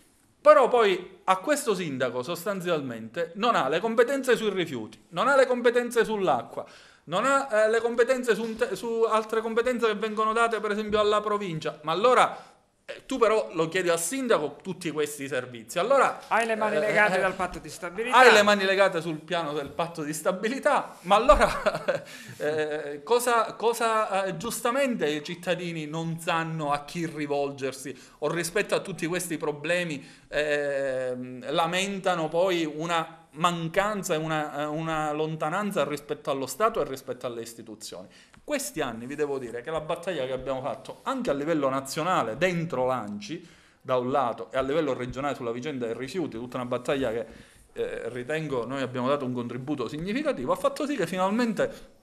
però poi a questo sindaco sostanzialmente non ha le competenze sui rifiuti, non ha le competenze sull'acqua, non ha eh, le competenze su, su, altre competenze che vengono date per esempio alla provincia. Ma allora eh, tu però lo chiedi al sindaco tutti questi servizi. Allora, hai le mani eh, legate eh, dal eh, patto di stabilità. Hai le mani legate sul piano del patto di stabilità, ma allora [laughs] eh, cosa, cosa giustamente i cittadini non sanno a chi rivolgersi o rispetto a tutti questi problemi ehm, lamentano poi una mancanza e una, eh, una, lontananza rispetto allo Stato e rispetto alle istituzioni. Questi anni vi devo dire che la battaglia che abbiamo fatto anche a livello nazionale, dentro l'ANCI, da un lato, e a livello regionale sulla vicenda dei rifiuti, tutta una battaglia che eh, ritengo noi abbiamo dato un contributo significativo, ha fatto sì che finalmente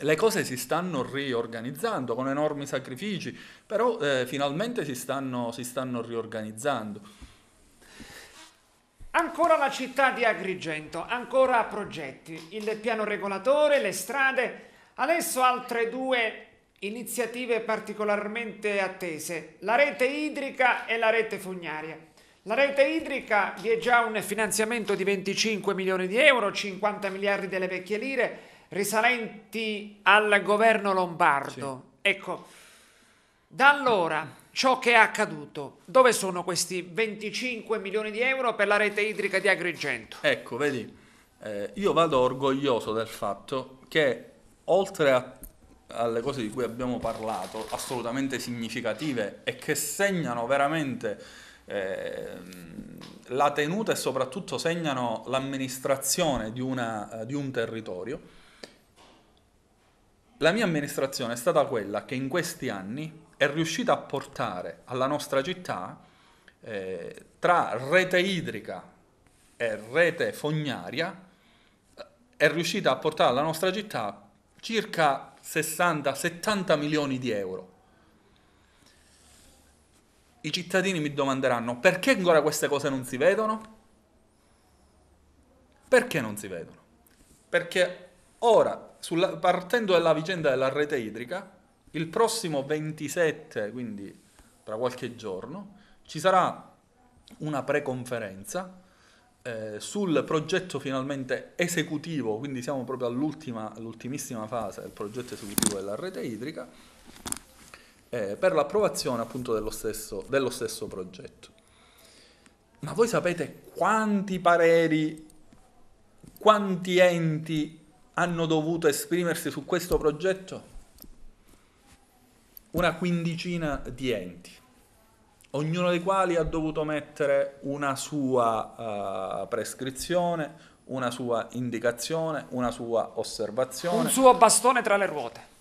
le cose si stanno riorganizzando con enormi sacrifici, però eh, finalmente si stanno, si stanno riorganizzando. Ancora la città di Agrigento, ancora progetti, il piano regolatore, le strade, adesso altre due iniziative particolarmente attese, la rete idrica e la rete fognaria. La rete idrica vi è già un finanziamento di 25 milioni di euro, 50 miliardi delle vecchie lire, risalenti al governo lombardo. Sì. Ecco, da allora ciò che è accaduto. Dove sono questi 25 milioni di euro per la rete idrica di Agrigento? Ecco, vedi, eh, io vado orgoglioso del fatto che oltre a, alle cose di cui abbiamo parlato, assolutamente significative e che segnano veramente eh, la tenuta e soprattutto segnano l'amministrazione di, una, eh, di un territorio, la mia amministrazione è stata quella che in questi anni è riuscita a portare alla nostra città eh, tra rete idrica e rete fognaria eh, è riuscita a portare alla nostra città circa 60-70 milioni di euro. I cittadini mi domanderanno perché ancora queste cose non si vedono? Perché non si vedono? Perché ora, sulla, partendo dalla vicenda della rete idrica, il prossimo 27, quindi tra qualche giorno, ci sarà una preconferenza eh, sul progetto finalmente esecutivo, quindi siamo proprio all'ultimissima fase del progetto esecutivo della rete idrica, eh, per l'approvazione appunto dello stesso, dello stesso progetto. Ma voi sapete quanti pareri, quanti enti hanno dovuto esprimersi su questo progetto? una quindicina di enti, ognuno dei quali ha dovuto mettere una sua uh, prescrizione, una sua indicazione, una sua osservazione. Un suo bastone tra le ruote.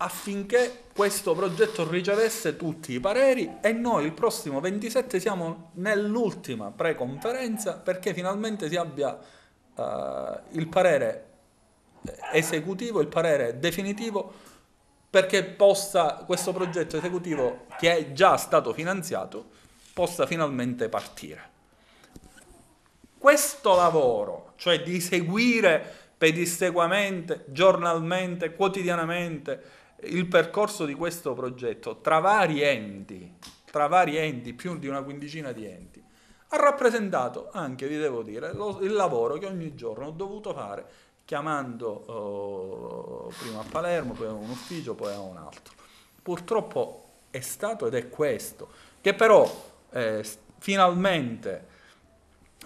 Affinché questo progetto ricevesse tutti i pareri e noi il prossimo 27 siamo nell'ultima preconferenza perché finalmente si abbia uh, il parere eh, esecutivo, il parere definitivo perché possa questo progetto esecutivo che è già stato finanziato possa finalmente partire. Questo lavoro, cioè di seguire pedissequamente, giornalmente, quotidianamente il percorso di questo progetto tra vari enti, tra vari enti, più di una quindicina di enti, ha rappresentato anche, vi devo dire, lo, il lavoro che ogni giorno ho dovuto fare chiamando eh, prima a Palermo, poi a un ufficio, poi a un altro. Purtroppo è stato ed è questo, che però eh, finalmente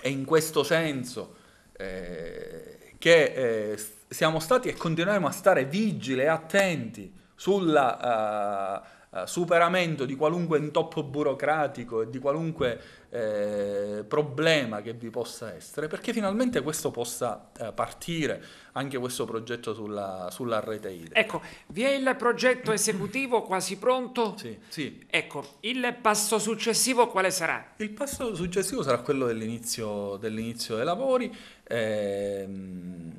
è in questo senso eh, che eh, siamo stati e continueremo a stare vigili e attenti sulla... Uh, superamento di qualunque intoppo burocratico e di qualunque eh, problema che vi possa essere, perché finalmente questo possa eh, partire, anche questo progetto sulla, sulla rete IDE. Ecco, vi è il progetto esecutivo quasi pronto? Sì, sì. Ecco, il passo successivo quale sarà? Il passo successivo sarà quello dell'inizio, dell'inizio dei lavori, ehm,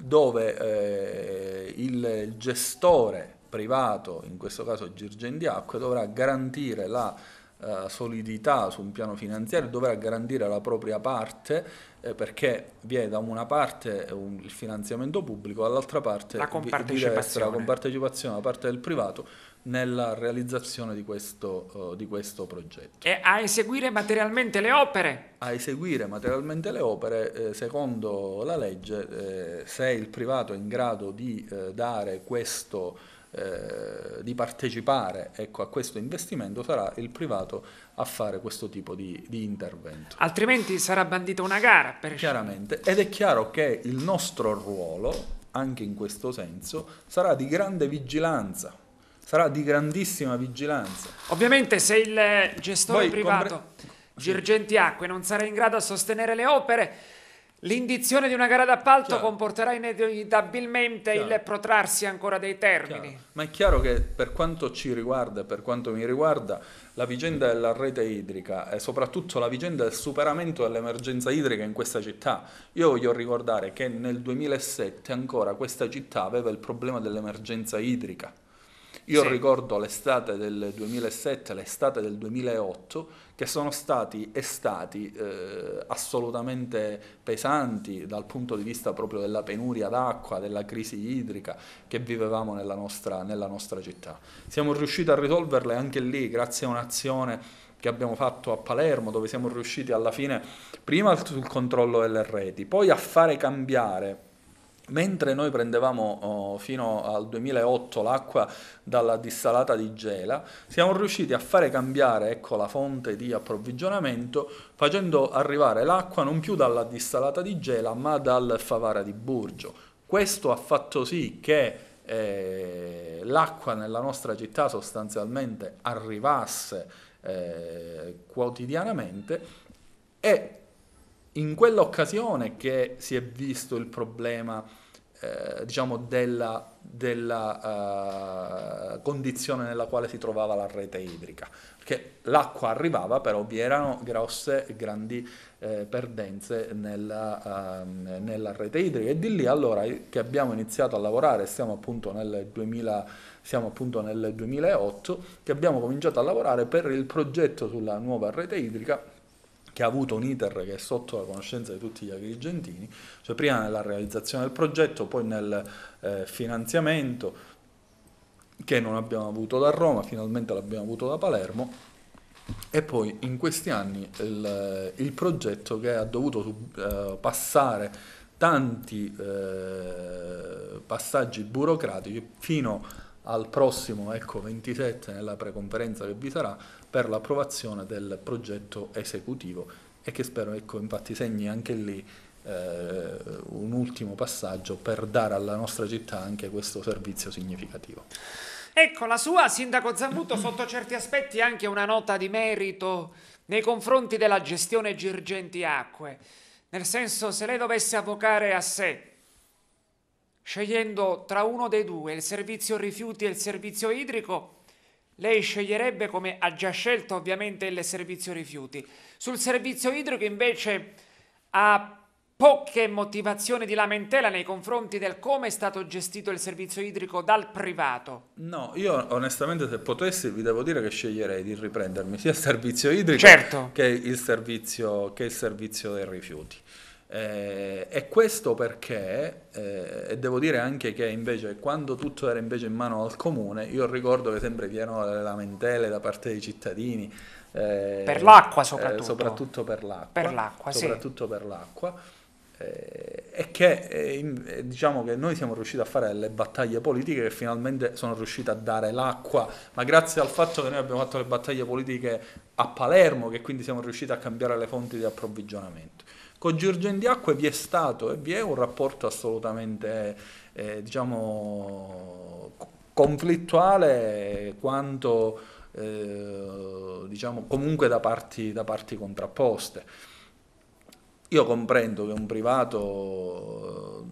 dove eh, il gestore privato, in questo caso Girgendiacque, dovrà garantire la eh, solidità su un piano finanziario dovrà garantire la propria parte eh, perché vi è da una parte un, il finanziamento pubblico, dall'altra parte la compartecipazione. Vi, la compartecipazione da parte del privato nella realizzazione di questo, uh, di questo, progetto. E a eseguire materialmente le opere? A eseguire materialmente le opere, eh, secondo la legge, eh, se il privato è in grado di eh, dare questo eh, di partecipare ecco, a questo investimento sarà il privato a fare questo tipo di, di intervento. Altrimenti sarà bandita una gara. Per... Chiaramente, ed è chiaro che il nostro ruolo, anche in questo senso, sarà di grande vigilanza, sarà di grandissima vigilanza. Ovviamente se il gestore Voi privato, compre... Girgenti Acque, non sarà in grado a sostenere le opere, L'indizione di una gara d'appalto chiaro. comporterà inevitabilmente chiaro. il protrarsi ancora dei termini. Chiaro. Ma è chiaro che per quanto ci riguarda e per quanto mi riguarda, la vicenda della rete idrica e soprattutto la vicenda del superamento dell'emergenza idrica in questa città. Io voglio ricordare che nel 2007 ancora questa città aveva il problema dell'emergenza idrica io sì. ricordo l'estate del 2007, l'estate del 2008, che sono stati estati eh, assolutamente pesanti dal punto di vista proprio della penuria d'acqua, della crisi idrica che vivevamo nella nostra, nella nostra città. Siamo riusciti a risolverle anche lì grazie a un'azione che abbiamo fatto a Palermo, dove siamo riusciti alla fine prima sul controllo delle reti, poi a fare cambiare Mentre noi prendevamo oh, fino al 2008 l'acqua dalla dissalata di Gela, siamo riusciti a fare cambiare ecco, la fonte di approvvigionamento facendo arrivare l'acqua non più dalla dissalata di Gela ma dal Favara di Burgio. Questo ha fatto sì che eh, l'acqua nella nostra città sostanzialmente arrivasse eh, quotidianamente e in quell'occasione che si è visto il problema eh, diciamo della, della uh, condizione nella quale si trovava la rete idrica perché l'acqua arrivava però vi erano grosse e grandi eh, perdenze nella, uh, nella, rete idrica e di lì allora che abbiamo iniziato a lavorare siamo appunto nel 2000 siamo appunto nel 2008 che abbiamo cominciato a lavorare per il progetto sulla nuova rete idrica che ha avuto un iter che è sotto la conoscenza di tutti gli agrigentini, cioè prima nella realizzazione del progetto, poi nel eh, finanziamento che non abbiamo avuto da Roma, finalmente l'abbiamo avuto da Palermo e poi in questi anni il, il progetto che ha dovuto eh, passare tanti eh, passaggi burocratici fino al prossimo ecco, 27 nella preconferenza che vi sarà per l'approvazione del progetto esecutivo e che spero ecco, infatti segni anche lì eh, un ultimo passaggio per dare alla nostra città anche questo servizio significativo. Ecco, la sua, Sindaco Zambuto, sotto certi aspetti anche una nota di merito nei confronti della gestione Girgenti Acque. Nel senso, se lei dovesse avvocare a sé, scegliendo tra uno dei due, il servizio rifiuti e il servizio idrico, lei sceglierebbe, come ha già scelto ovviamente, il servizio rifiuti. Sul servizio idrico invece ha poche motivazioni di lamentela nei confronti del come è stato gestito il servizio idrico dal privato. No, io onestamente se potessi vi devo dire che sceglierei di riprendermi sia il servizio idrico certo. che, il servizio, che il servizio dei rifiuti. Eh, e questo perché, eh, e devo dire anche che invece quando tutto era invece in mano al comune, io ricordo che sempre vi erano le lamentele da parte dei cittadini. Eh, per l'acqua eh, soprattutto. soprattutto per l'acqua. Per l'acqua, soprattutto sì. per l'acqua. Eh, e che eh, diciamo che noi siamo riusciti a fare delle battaglie politiche che finalmente sono riuscite a dare l'acqua, ma grazie al fatto che noi abbiamo fatto le battaglie politiche a Palermo, che quindi siamo riusciti a cambiare le fonti di approvvigionamento. Con Girgendiacque vi è stato e vi è un rapporto assolutamente, eh, diciamo, conflittuale quanto, eh, diciamo, comunque da parti, da parti contrapposte. Io comprendo che un privato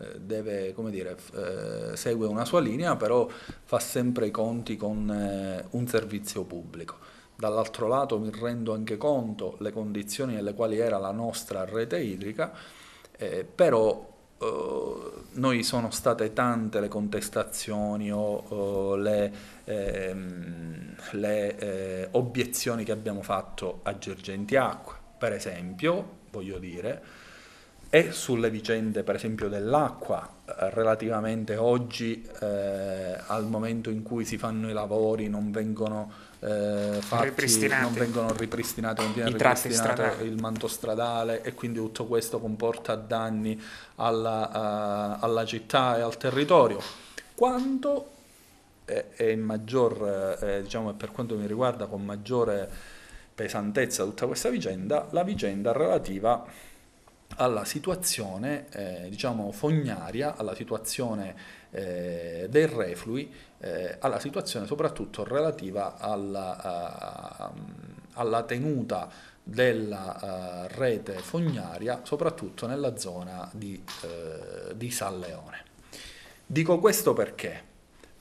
eh, deve, come dire, eh, segue una sua linea, però fa sempre i conti con eh, un servizio pubblico. Dall'altro lato mi rendo anche conto le condizioni nelle quali era la nostra rete idrica, eh, però eh, noi sono state tante le contestazioni o, eh, le, ehm, le eh, obiezioni che abbiamo fatto a Gergentiacque, per esempio, voglio dire, e sulle vicende per esempio dell'acqua eh, relativamente oggi eh, al momento in cui si fanno i lavori non vengono eh, fatti, non vengono ripristinati non viene I ripristinato il manto stradale e quindi tutto questo comporta danni alla, uh, alla città e al territorio quanto è, è maggior eh, eh diciamo per quanto mi riguarda con maggiore pesantezza tutta questa vicenda la vicenda relativa alla situazione eh, diciamo fognaria, alla situazione eh, dei reflui, eh, alla situazione soprattutto relativa alla, eh, alla tenuta della eh, rete fognaria, soprattutto nella zona di, eh, di San Leone. Dico questo perché,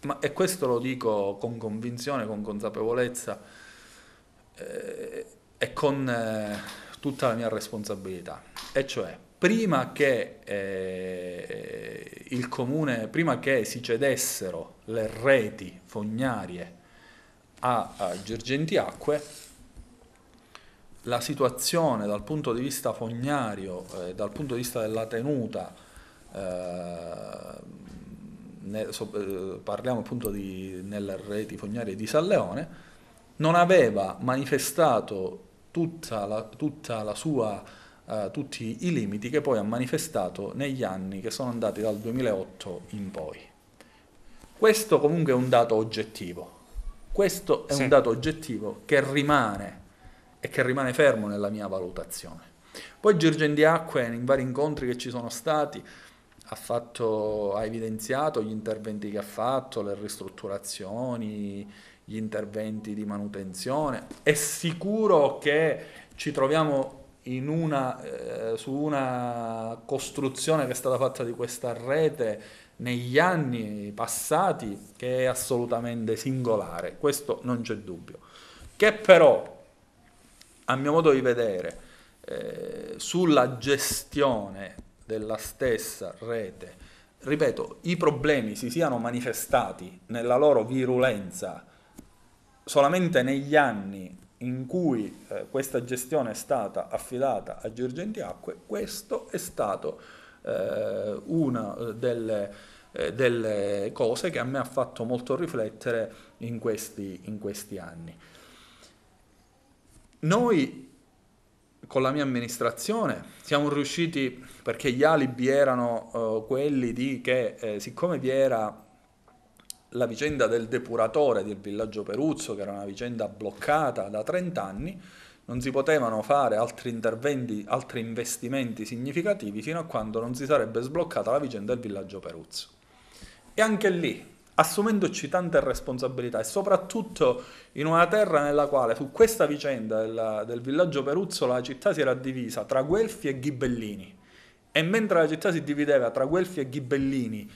ma, e questo lo dico con convinzione, con consapevolezza e con tutta la mia responsabilità, e cioè prima che, eh, eh, il comune, prima che si cedessero le reti fognarie a, a Girgentiacque, la situazione dal punto di vista fognario, eh, dal punto di vista della tenuta, eh, ne, so, eh, parliamo appunto di, nelle reti fognarie di San Leone, non aveva manifestato tutta la, tutta la sua, uh, tutti i limiti che poi ha manifestato negli anni che sono andati dal 2008 in poi. Questo comunque è un dato oggettivo, questo è sì. un dato oggettivo che rimane e che rimane fermo nella mia valutazione. Poi Girgendi Acque, in vari incontri che ci sono stati, ha, fatto, ha evidenziato gli interventi che ha fatto, le ristrutturazioni, gli interventi di manutenzione. È sicuro che ci troviamo una, eh, su una costruzione che è stata fatta di questa rete negli anni passati che è assolutamente singolare, questo non c'è dubbio. Che però, a mio modo di vedere, eh, sulla gestione della stessa rete, ripeto, i problemi si siano manifestati nella loro virulenza solamente negli anni in cui eh, questa gestione è stata affidata a Girgenti Acque, questo è stato eh, una eh, delle, eh, delle, cose che a me ha fatto molto riflettere in questi, in questi anni. Noi con la mia amministrazione siamo riusciti, perché gli alibi erano eh, quelli di che eh, siccome vi era la vicenda del depuratore del villaggio Peruzzo, che era una vicenda bloccata da 30 anni, non si potevano fare altri interventi, altri investimenti significativi fino a quando non si sarebbe sbloccata la vicenda del villaggio Peruzzo. E anche lì, assumendoci tante responsabilità e soprattutto in una terra nella quale su questa vicenda del, del villaggio Peruzzo la città si era divisa tra Guelfi e Ghibellini. E mentre la città si divideva tra Guelfi e Ghibellini,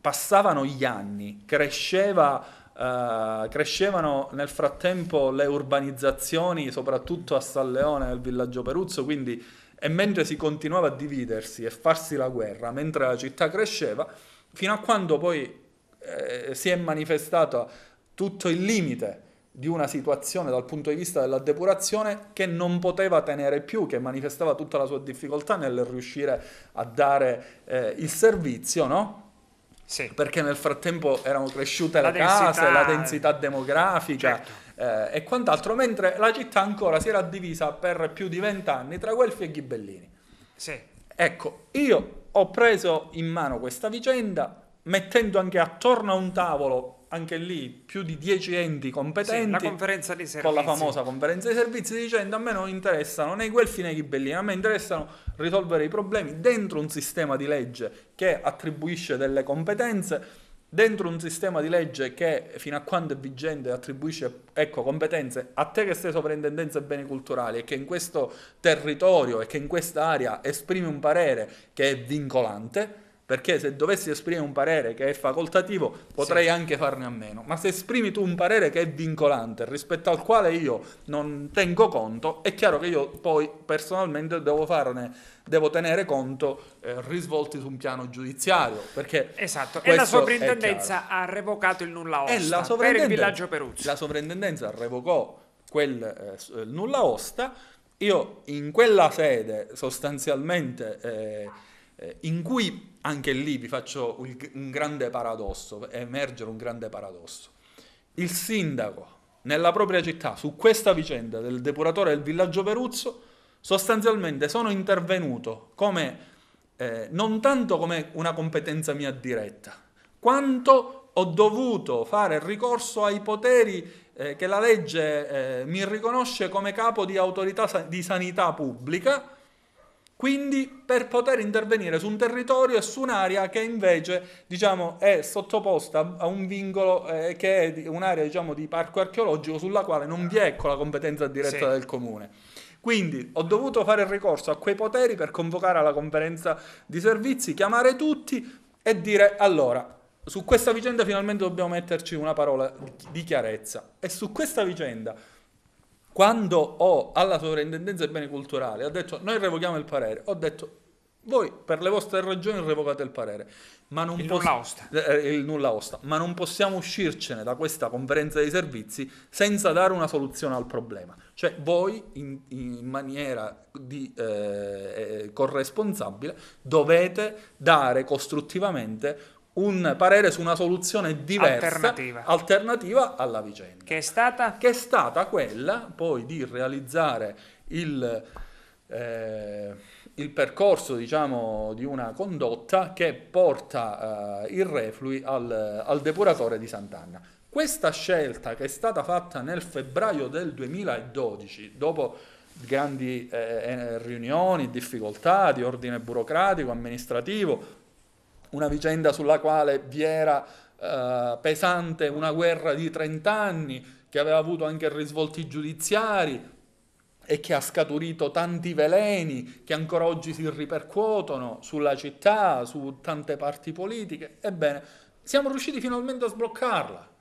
Passavano gli anni, cresceva, eh, crescevano nel frattempo le urbanizzazioni, soprattutto a San Leone, nel villaggio Peruzzo, quindi e mentre si continuava a dividersi e farsi la guerra, mentre la città cresceva, fino a quando poi eh, si è manifestato tutto il limite di una situazione dal punto di vista della depurazione che non poteva tenere più, che manifestava tutta la sua difficoltà nel riuscire a dare eh, il servizio, no? Sì. Perché nel frattempo erano cresciute la le densità, case, la densità demografica certo. eh, e quant'altro, mentre la città ancora si era divisa per più di vent'anni tra Guelfi e Ghibellini. Sì. Ecco, io ho preso in mano questa vicenda mettendo anche attorno a un tavolo anche lì più di 10 enti competenti sì, la con la famosa conferenza dei servizi dicendo a me non interessano né i guelfi né i ghibellini, a me interessano risolvere i problemi dentro un sistema di legge che attribuisce delle competenze dentro un sistema di legge che fino a quando è vigente attribuisce ecco, competenze a te che sei sovrintendenza e beni culturali e che in questo territorio e che in questa area esprime un parere che è vincolante perché se dovessi esprimere un parere che è facoltativo potrei sì. anche farne a meno, ma se esprimi tu un parere che è vincolante rispetto al quale io non tengo conto, è chiaro che io poi personalmente devo, farne, devo tenere conto eh, risvolti su un piano giudiziario, Esatto, e la sovrintendenza ha revocato il nulla eh, osta per il villaggio Peruzzi. La sovrintendenza revocò quel eh, nulla osta, io in quella sede sostanzialmente eh, eh in cui anche lì vi faccio un grande paradosso, emergere un grande paradosso. Il sindaco nella propria città su questa vicenda del depuratore del villaggio Peruzzo sostanzialmente sono intervenuto come, eh, non tanto come una competenza mia diretta, quanto ho dovuto fare ricorso ai poteri eh, che la legge eh, mi riconosce come capo di autorità di sanità pubblica quindi per poter intervenire su un territorio e su un'area che invece diciamo, è sottoposta a un vincolo eh, che è un'area diciamo, di parco archeologico sulla quale non vi è con ecco la competenza diretta sì. del comune. Quindi ho dovuto fare ricorso a quei poteri per convocare alla conferenza di servizi, chiamare tutti e dire allora, su questa vicenda finalmente dobbiamo metterci una parola di chiarezza. E su questa vicenda quando ho alla sovrintendenza dei beni culturali, ha detto noi revochiamo il parere, ho detto voi per le vostre ragioni revocate il parere, ma non, il poss- eh, eh, il osta, ma non possiamo uscircene da questa conferenza dei servizi senza dare una soluzione al problema. Cioè voi in, in maniera di, eh, eh corresponsabile dovete dare costruttivamente un parere su una soluzione diversa, alternativa, alternativa alla vicenda. Che è stata? Che è stata quella poi di realizzare il, eh, il percorso diciamo, di una condotta che porta eh, il reflui al, al depuratore di Sant'Anna. Questa scelta che è stata fatta nel febbraio del 2012, dopo grandi eh, eh, riunioni, difficoltà di ordine burocratico, amministrativo, una vicenda sulla quale vi era eh, pesante una guerra di 30 anni che aveva avuto anche risvolti giudiziari e che ha scaturito tanti veleni che ancora oggi si ripercuotono sulla città, su tante parti politiche. Ebbene, siamo riusciti finalmente a sbloccarla.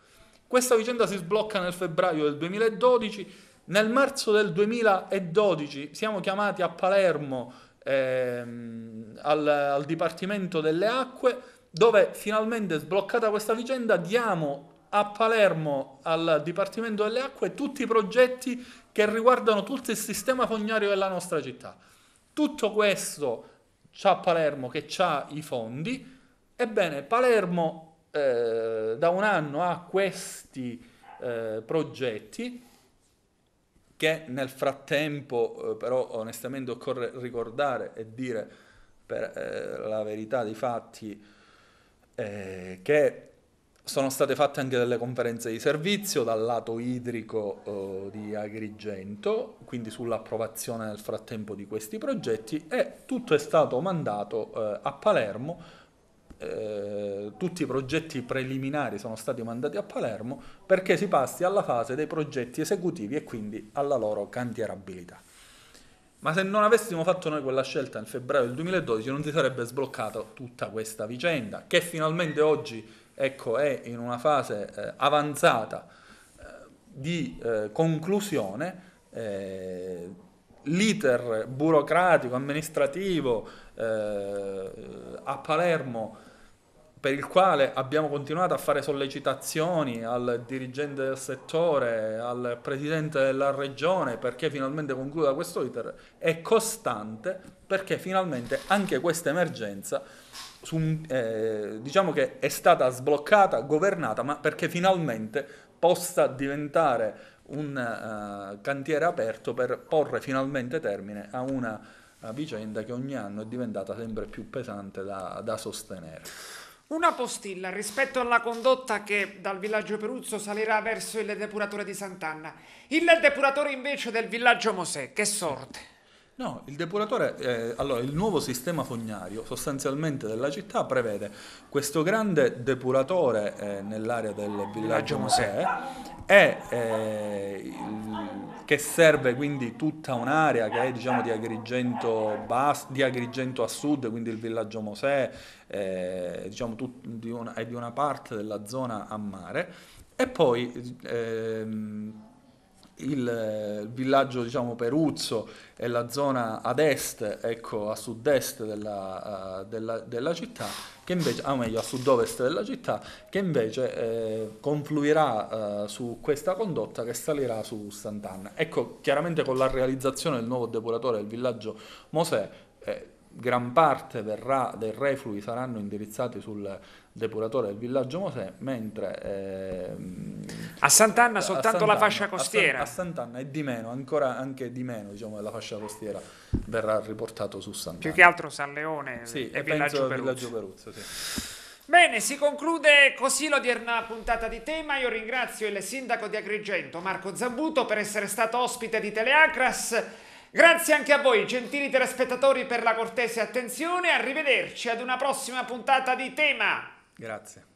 Questa vicenda si sblocca nel febbraio del 2012, nel marzo del 2012 siamo chiamati a Palermo ehm, al, al Dipartimento delle Acque, dove finalmente sbloccata questa vicenda diamo a Palermo al Dipartimento delle Acque tutti i progetti che riguardano tutto il sistema fognario della nostra città. Tutto questo c'ha Palermo che ha i fondi, ebbene Palermo eh, da un anno ha questi eh, progetti che nel frattempo eh, però onestamente occorre ricordare e dire per eh, la verità dei fatti eh, che sono state fatte anche delle conferenze di servizio dal lato idrico eh, di Agrigento, quindi sull'approvazione nel frattempo di questi progetti e tutto è stato mandato eh, a Palermo eh, tutti i progetti preliminari sono stati mandati a Palermo perché si passi alla fase dei progetti esecutivi e quindi alla loro cantierabilità. Ma se non avessimo fatto noi quella scelta nel febbraio del 2012 non si sarebbe sbloccata tutta questa vicenda, che finalmente oggi ecco, è in una fase eh, avanzata eh, di eh, conclusione eh, l'iter burocratico, amministrativo eh, a Palermo per il quale abbiamo continuato a fare sollecitazioni al dirigente del settore, al presidente della regione perché finalmente concluda questo iter, è costante perché finalmente anche questa emergenza su, eh, diciamo che è stata sbloccata, governata, ma perché finalmente possa diventare un uh, cantiere aperto per porre finalmente termine a una vicenda che ogni anno è diventata sempre più pesante da, da sostenere. Una postilla rispetto alla condotta che dal villaggio Peruzzo salirà verso il depuratore di Sant'Anna. Il depuratore invece del villaggio Mosè, che sorte! No, il depuratore, eh, allora il nuovo sistema fognario sostanzialmente della città prevede questo grande depuratore eh, nell'area del villaggio Mosè e, eh, il, che serve quindi tutta un'area che è diciamo, di, Agrigento bas, di, Agrigento a sud, quindi il villaggio Mosè, eh, diciamo, tut, di una, è di una parte della zona a mare e poi ehm, il, villaggio diciamo, Peruzzo e la zona ad est, ecco a sud-est della, uh, della, della città, che invece, ah, meglio a sud-ovest della città, che invece eh, confluirà eh, su questa condotta che salirà su Sant'Anna. Ecco, chiaramente con la realizzazione del nuovo depuratore del villaggio Mosè, eh, gran parte verrà, dei reflui saranno indirizzati sul depuratore del villaggio Mosè, mentre eh, a Sant'Anna soltanto Sant'Anna, la fascia costiera. A, San, a, Sant'Anna è di meno, ancora anche di meno diciamo, la fascia costiera verrà riportato su Sant'Anna. Più che altro San Leone sì, e Villaggio Peruzzo. Villaggio Peruzzo sì. Bene, si conclude così l'odierna puntata di tema. Io ringrazio il sindaco di Agrigento, Marco Zambuto, per essere stato ospite di Teleacras. Grazie anche a voi, gentili telespettatori, per la cortese attenzione. Arrivederci ad una prossima puntata di tema. Grazie.